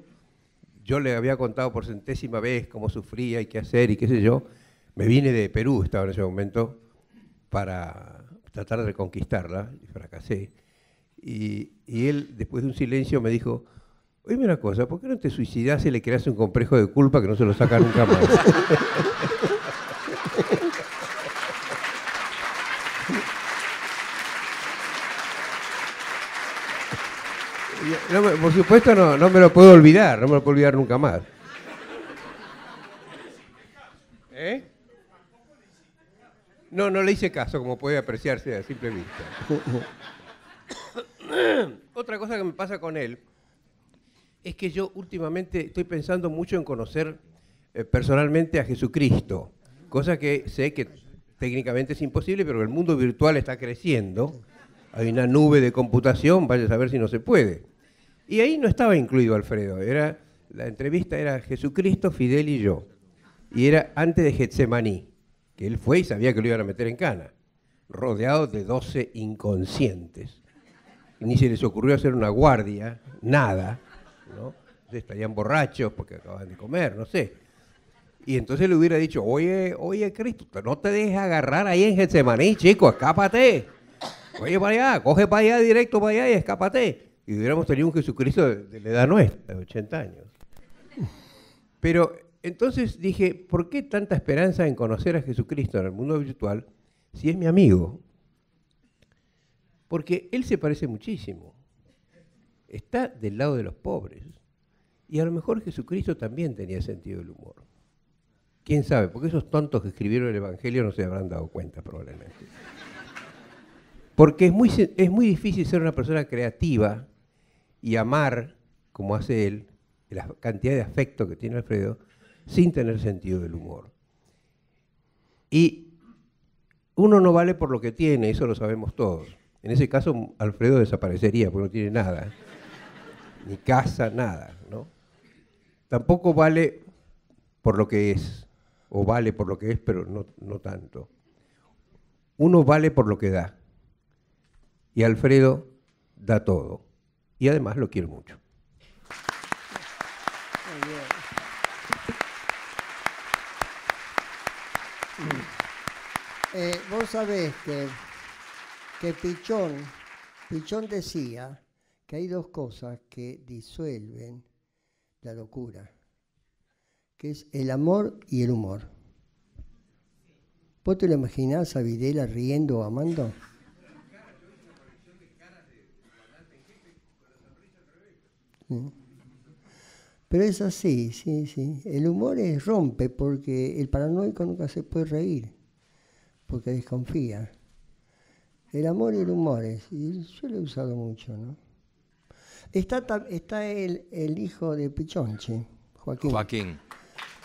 yo le había contado por centésima vez cómo sufría y qué hacer y qué sé yo. Me vine de Perú, estaba en ese momento, para tratar de reconquistarla, y fracasé. y él, después de un silencio, me dijo, Oye una cosa, ¿por qué no te suicidas y le creas un complejo de culpa que no se lo saca nunca más? <laughs> por supuesto no, no, me lo puedo olvidar, no me lo puedo olvidar nunca más. ¿Eh? No, no le hice caso, como puede apreciarse a simple vista. <coughs> Otra cosa que me pasa con él es que yo últimamente estoy pensando mucho en conocer eh, personalmente a Jesucristo, cosa que sé que técnicamente es imposible, pero el mundo virtual está creciendo. Hay una nube de computación, vaya a saber si no se puede. Y ahí no estaba incluido Alfredo, era, la entrevista era Jesucristo, Fidel y yo. Y era antes de Getsemaní, que él fue y sabía que lo iban a meter en cana, rodeado de 12 inconscientes. Ni se les ocurrió hacer una guardia, nada. ¿no? Estarían borrachos porque acaban de comer, no sé. Y entonces le hubiera dicho, oye, oye, Cristo, no te dejes agarrar ahí en Getsemaní, chico, escápate. Oye, para allá, coge para allá, directo para allá y escápate. Y hubiéramos tenido un Jesucristo de la edad nuestra, de 80 años. Pero entonces dije, ¿por qué tanta esperanza en conocer a Jesucristo en el mundo virtual si es mi amigo? Porque él se parece muchísimo está del lado de los pobres. Y a lo mejor Jesucristo también tenía sentido del humor. ¿Quién sabe? Porque esos tontos que escribieron el Evangelio no se habrán dado cuenta probablemente. Porque es muy, difícil ser una persona creativa y amar, como hace él, la cantidad de afecto que tiene Alfredo, sin tener sentido del humor. Y uno no vale por lo que tiene, eso lo sabemos todos. En ese caso, Alfredo desaparecería porque no tiene nada ni casa, nada, ¿no? Tampoco vale por lo que es, o vale por lo que es, pero no, no tanto. Uno vale por lo que da. Y Alfredo da todo. Y además lo quiere mucho. Eh, vos sabés que, Pichón, Pichón decía que hay dos cosas que disuelven la locura, que es el amor y el humor. ¿Vos te lo imaginás a Videla riendo o amando? ¿Mm? Pero es así, sí, sí. El humor es rompe porque el paranoico nunca se puede reír, porque desconfía. El amor y el humor es, yo lo he usado mucho, ¿no? Está, está el, el hijo de Pichonche, Joaquín. Joaquín.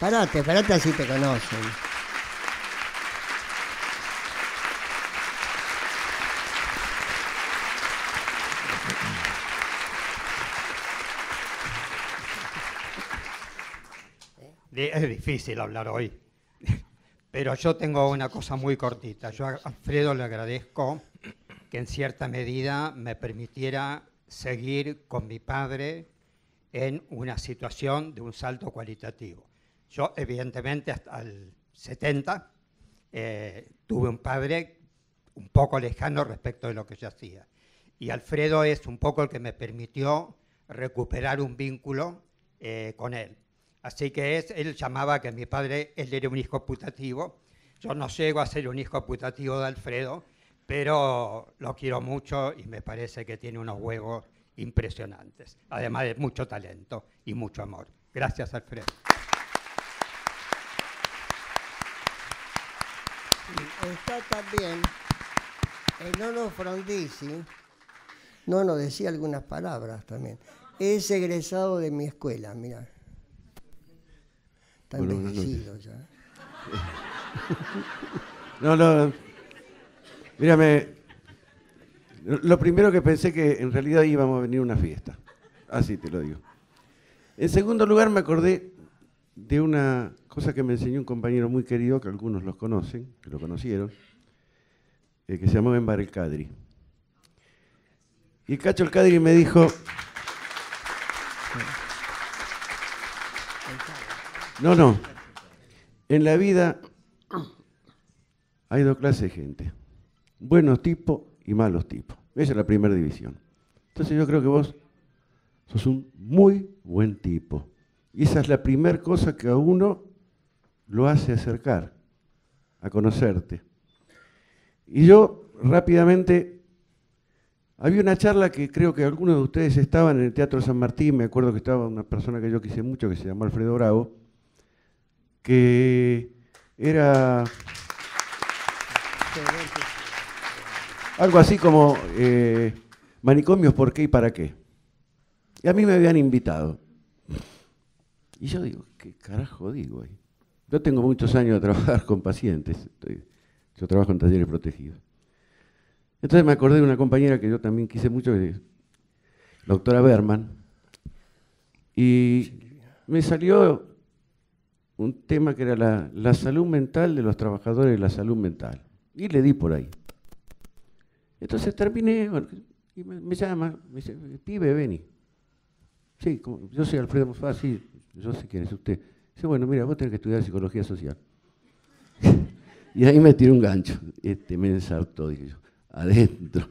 Parate, parate así te conocen. Eh, es difícil hablar hoy, pero yo tengo una cosa muy cortita. Yo a Alfredo le agradezco que en cierta medida me permitiera seguir con mi padre en una situación de un salto cualitativo. Yo, evidentemente, hasta el 70 eh, tuve un padre un poco lejano respecto de lo que yo hacía. Y Alfredo es un poco el que me permitió recuperar un vínculo eh, con él. Así que es, él llamaba que mi padre, él era un hijo putativo. Yo no llego a ser un hijo putativo de Alfredo, pero lo quiero mucho y me parece que tiene unos huevos impresionantes, además de mucho talento y mucho amor. Gracias, Alfredo. Está también el Nono Frondizi, Nono decía algunas palabras también. Es egresado de mi escuela, mira. Está bueno, ya. <laughs> no, no. Mírame, lo primero que pensé que en realidad íbamos a venir a una fiesta. Así te lo digo. En segundo lugar, me acordé de una cosa que me enseñó un compañero muy querido, que algunos los conocen, que lo conocieron, eh, que se llamaba Embar el Cadri. Y Cacho el Cadri me dijo... No, no. En la vida hay dos clases de gente buenos tipos y malos tipos. Esa es la primera división. Entonces yo creo que vos sos un muy buen tipo. Y esa es la primera cosa que a uno lo hace acercar, a conocerte. Y yo rápidamente, había una charla que creo que algunos de ustedes estaban en el Teatro San Martín, me acuerdo que estaba una persona que yo quise mucho, que se llamó Alfredo Bravo, que era... Algo así como eh, manicomios, ¿por qué y para qué? Y a mí me habían invitado. Y yo digo, ¿qué carajo digo Yo tengo muchos años de trabajar con pacientes. yo trabajo en talleres protegidos. Entonces me acordé de una compañera que yo también quise mucho, que la doctora Berman. Y me salió un tema que era la, la salud mental de los trabajadores la salud mental. Y le di por ahí. Entonces terminé y me, llama, me dice, pibe, vení. Sí, yo soy Alfredo Mosfá, sí, yo sé quién es usted. Dice, bueno, mira, vos tenés que estudiar psicología social. <laughs> y ahí me tiró un gancho, este, me ensartó, yo, adentro.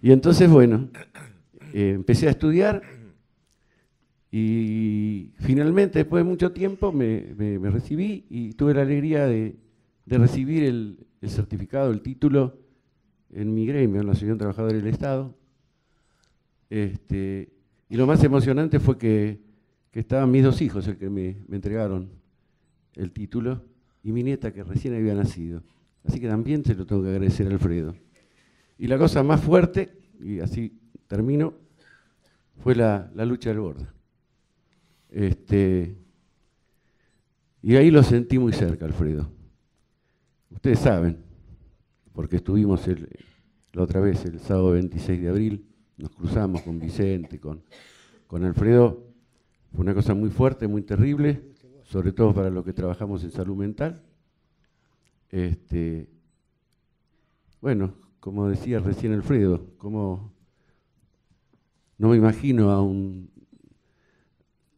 Y entonces, bueno, eh, empecé a estudiar y finalmente, después de mucho tiempo, me, recibí y tuve la alegría de, recibir el certificado, el título en mi gremio, en la Asociación Trabajadora del Estado. Este, y lo más emocionante fue que, estaban mis dos hijos, el que me, entregaron el título, y mi nieta que recién había nacido. Así que también se lo tengo que agradecer a Alfredo. Y la cosa más fuerte, y así termino, fue la, lucha del borde. Este, y ahí lo sentí muy cerca, Alfredo. Ustedes saben, porque estuvimos el, la otra vez, el sábado 26 de abril, nos cruzamos con Vicente, con, con Alfredo, fue una cosa muy fuerte, muy terrible, sobre todo para los que trabajamos en salud mental. Este, bueno, como decía recién Alfredo, como no me imagino a un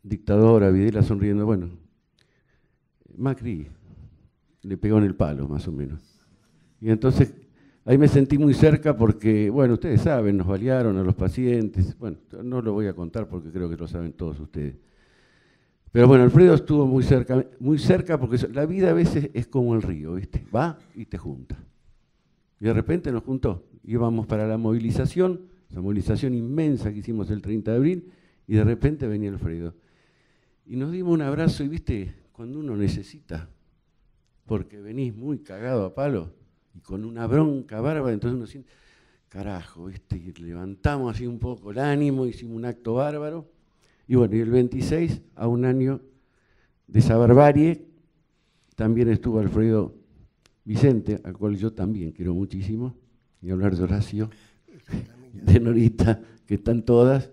dictador, a Videla sonriendo, bueno, Macri le pegó en el palo, más o menos. Y entonces ahí me sentí muy cerca porque, bueno, ustedes saben, nos balearon a los pacientes. Bueno, no lo voy a contar porque creo que lo saben todos ustedes. Pero bueno, Alfredo estuvo muy cerca, muy cerca porque la vida a veces es como el río, ¿viste? Va y te junta. Y de repente nos juntó. Íbamos para la movilización, esa movilización inmensa que hicimos el 30 de abril, y de repente venía Alfredo. Y nos dimos un abrazo y, viste, cuando uno necesita, porque venís muy cagado a palo, y con una bronca bárbara, entonces nos siente, carajo, este, levantamos así un poco el ánimo, hicimos un acto bárbaro, y bueno, y el 26, a un año de esa barbarie, también estuvo Alfredo Vicente, al cual yo también quiero muchísimo, y hablar de Horacio, de Norita, que están todas.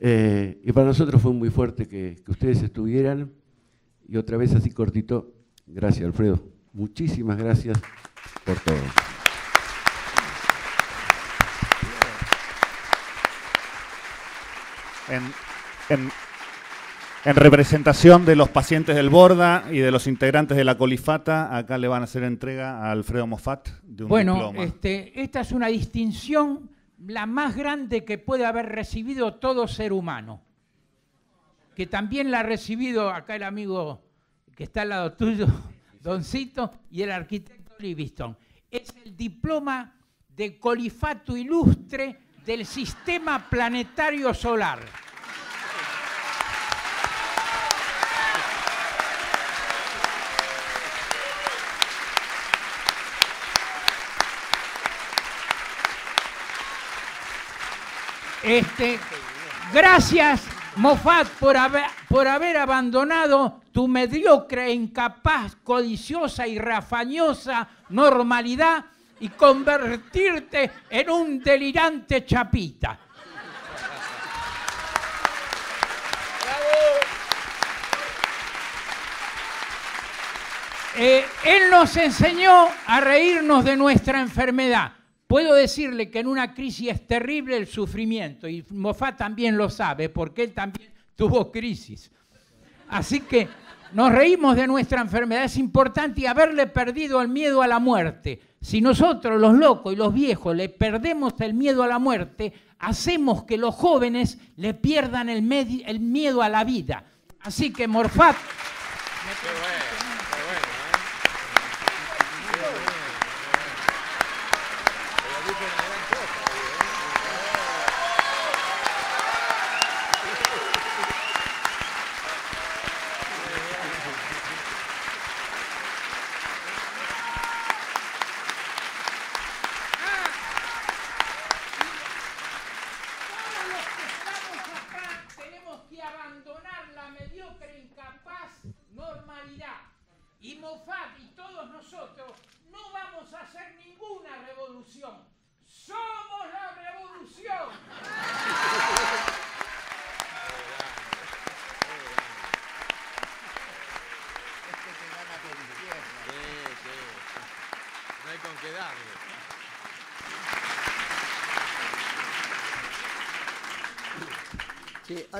Eh, y para nosotros fue muy fuerte que, ustedes estuvieran. Y otra vez así cortito, gracias Alfredo. Muchísimas gracias por todo. En, en, representación de los pacientes del Borda y de los integrantes de la Colifata, acá le van a hacer entrega a Alfredo Moffat de un bueno, Este, esta es una distinción la más grande que puede haber recibido todo ser humano, que también la ha recibido acá el amigo que está al lado tuyo, <laughs> Doncito, y el arquitecto es el diploma de colifato ilustre del sistema planetario solar. Este, gracias Mofat, por haber, abandonado tu mediocre, incapaz, codiciosa y rafañosa normalidad y convertirte en un delirante chapita. Eh, él nos enseñó a reírnos de nuestra enfermedad. Puedo decirle que en una crisis es terrible el sufrimiento y Morfá también lo sabe porque él también tuvo crisis. Así que nos reímos de nuestra enfermedad, es importante haberle perdido el miedo a la muerte. Si nosotros los locos y los viejos le perdemos el miedo a la muerte, hacemos que los jóvenes le pierdan el, miedo a la vida. Así que Morfat...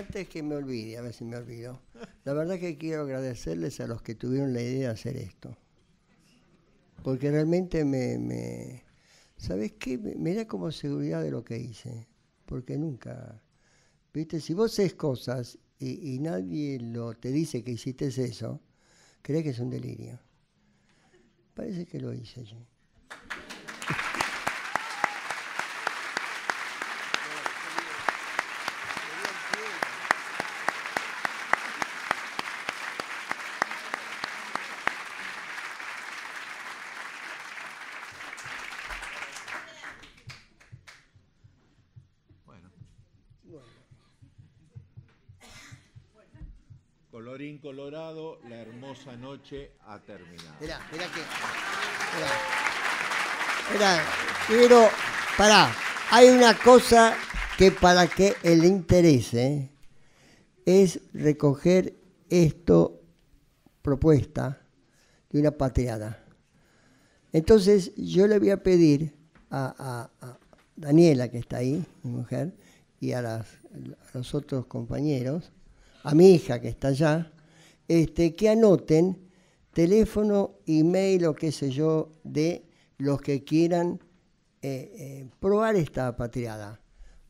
antes que me olvide, a ver si me olvido, la verdad que quiero agradecerles a los que tuvieron la idea de hacer esto. Porque realmente me... ¿Sabes qué? Me da como seguridad de lo que hice. Porque nunca... Viste, si vos haces cosas y, nadie lo te dice que hiciste eso, crees que es un delirio. Parece que lo hice yo. la hermosa noche ha terminado. Mira, mirá que. mira. pero pará, hay una cosa que para que le interese ¿eh? es recoger esto propuesta de una pateada. Entonces yo le voy a pedir a, Daniela, que está ahí, mi mujer, y a, a los otros compañeros, a mi hija que está allá, este, que anoten teléfono, email o qué sé yo, de los que quieran eh, eh, probar esta patriada.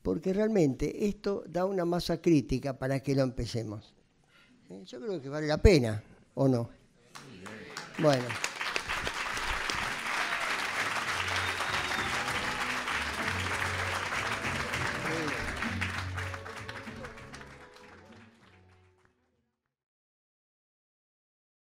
Porque realmente esto da una masa crítica para que lo empecemos. Eh, yo creo que vale la pena, ¿o no? Bueno.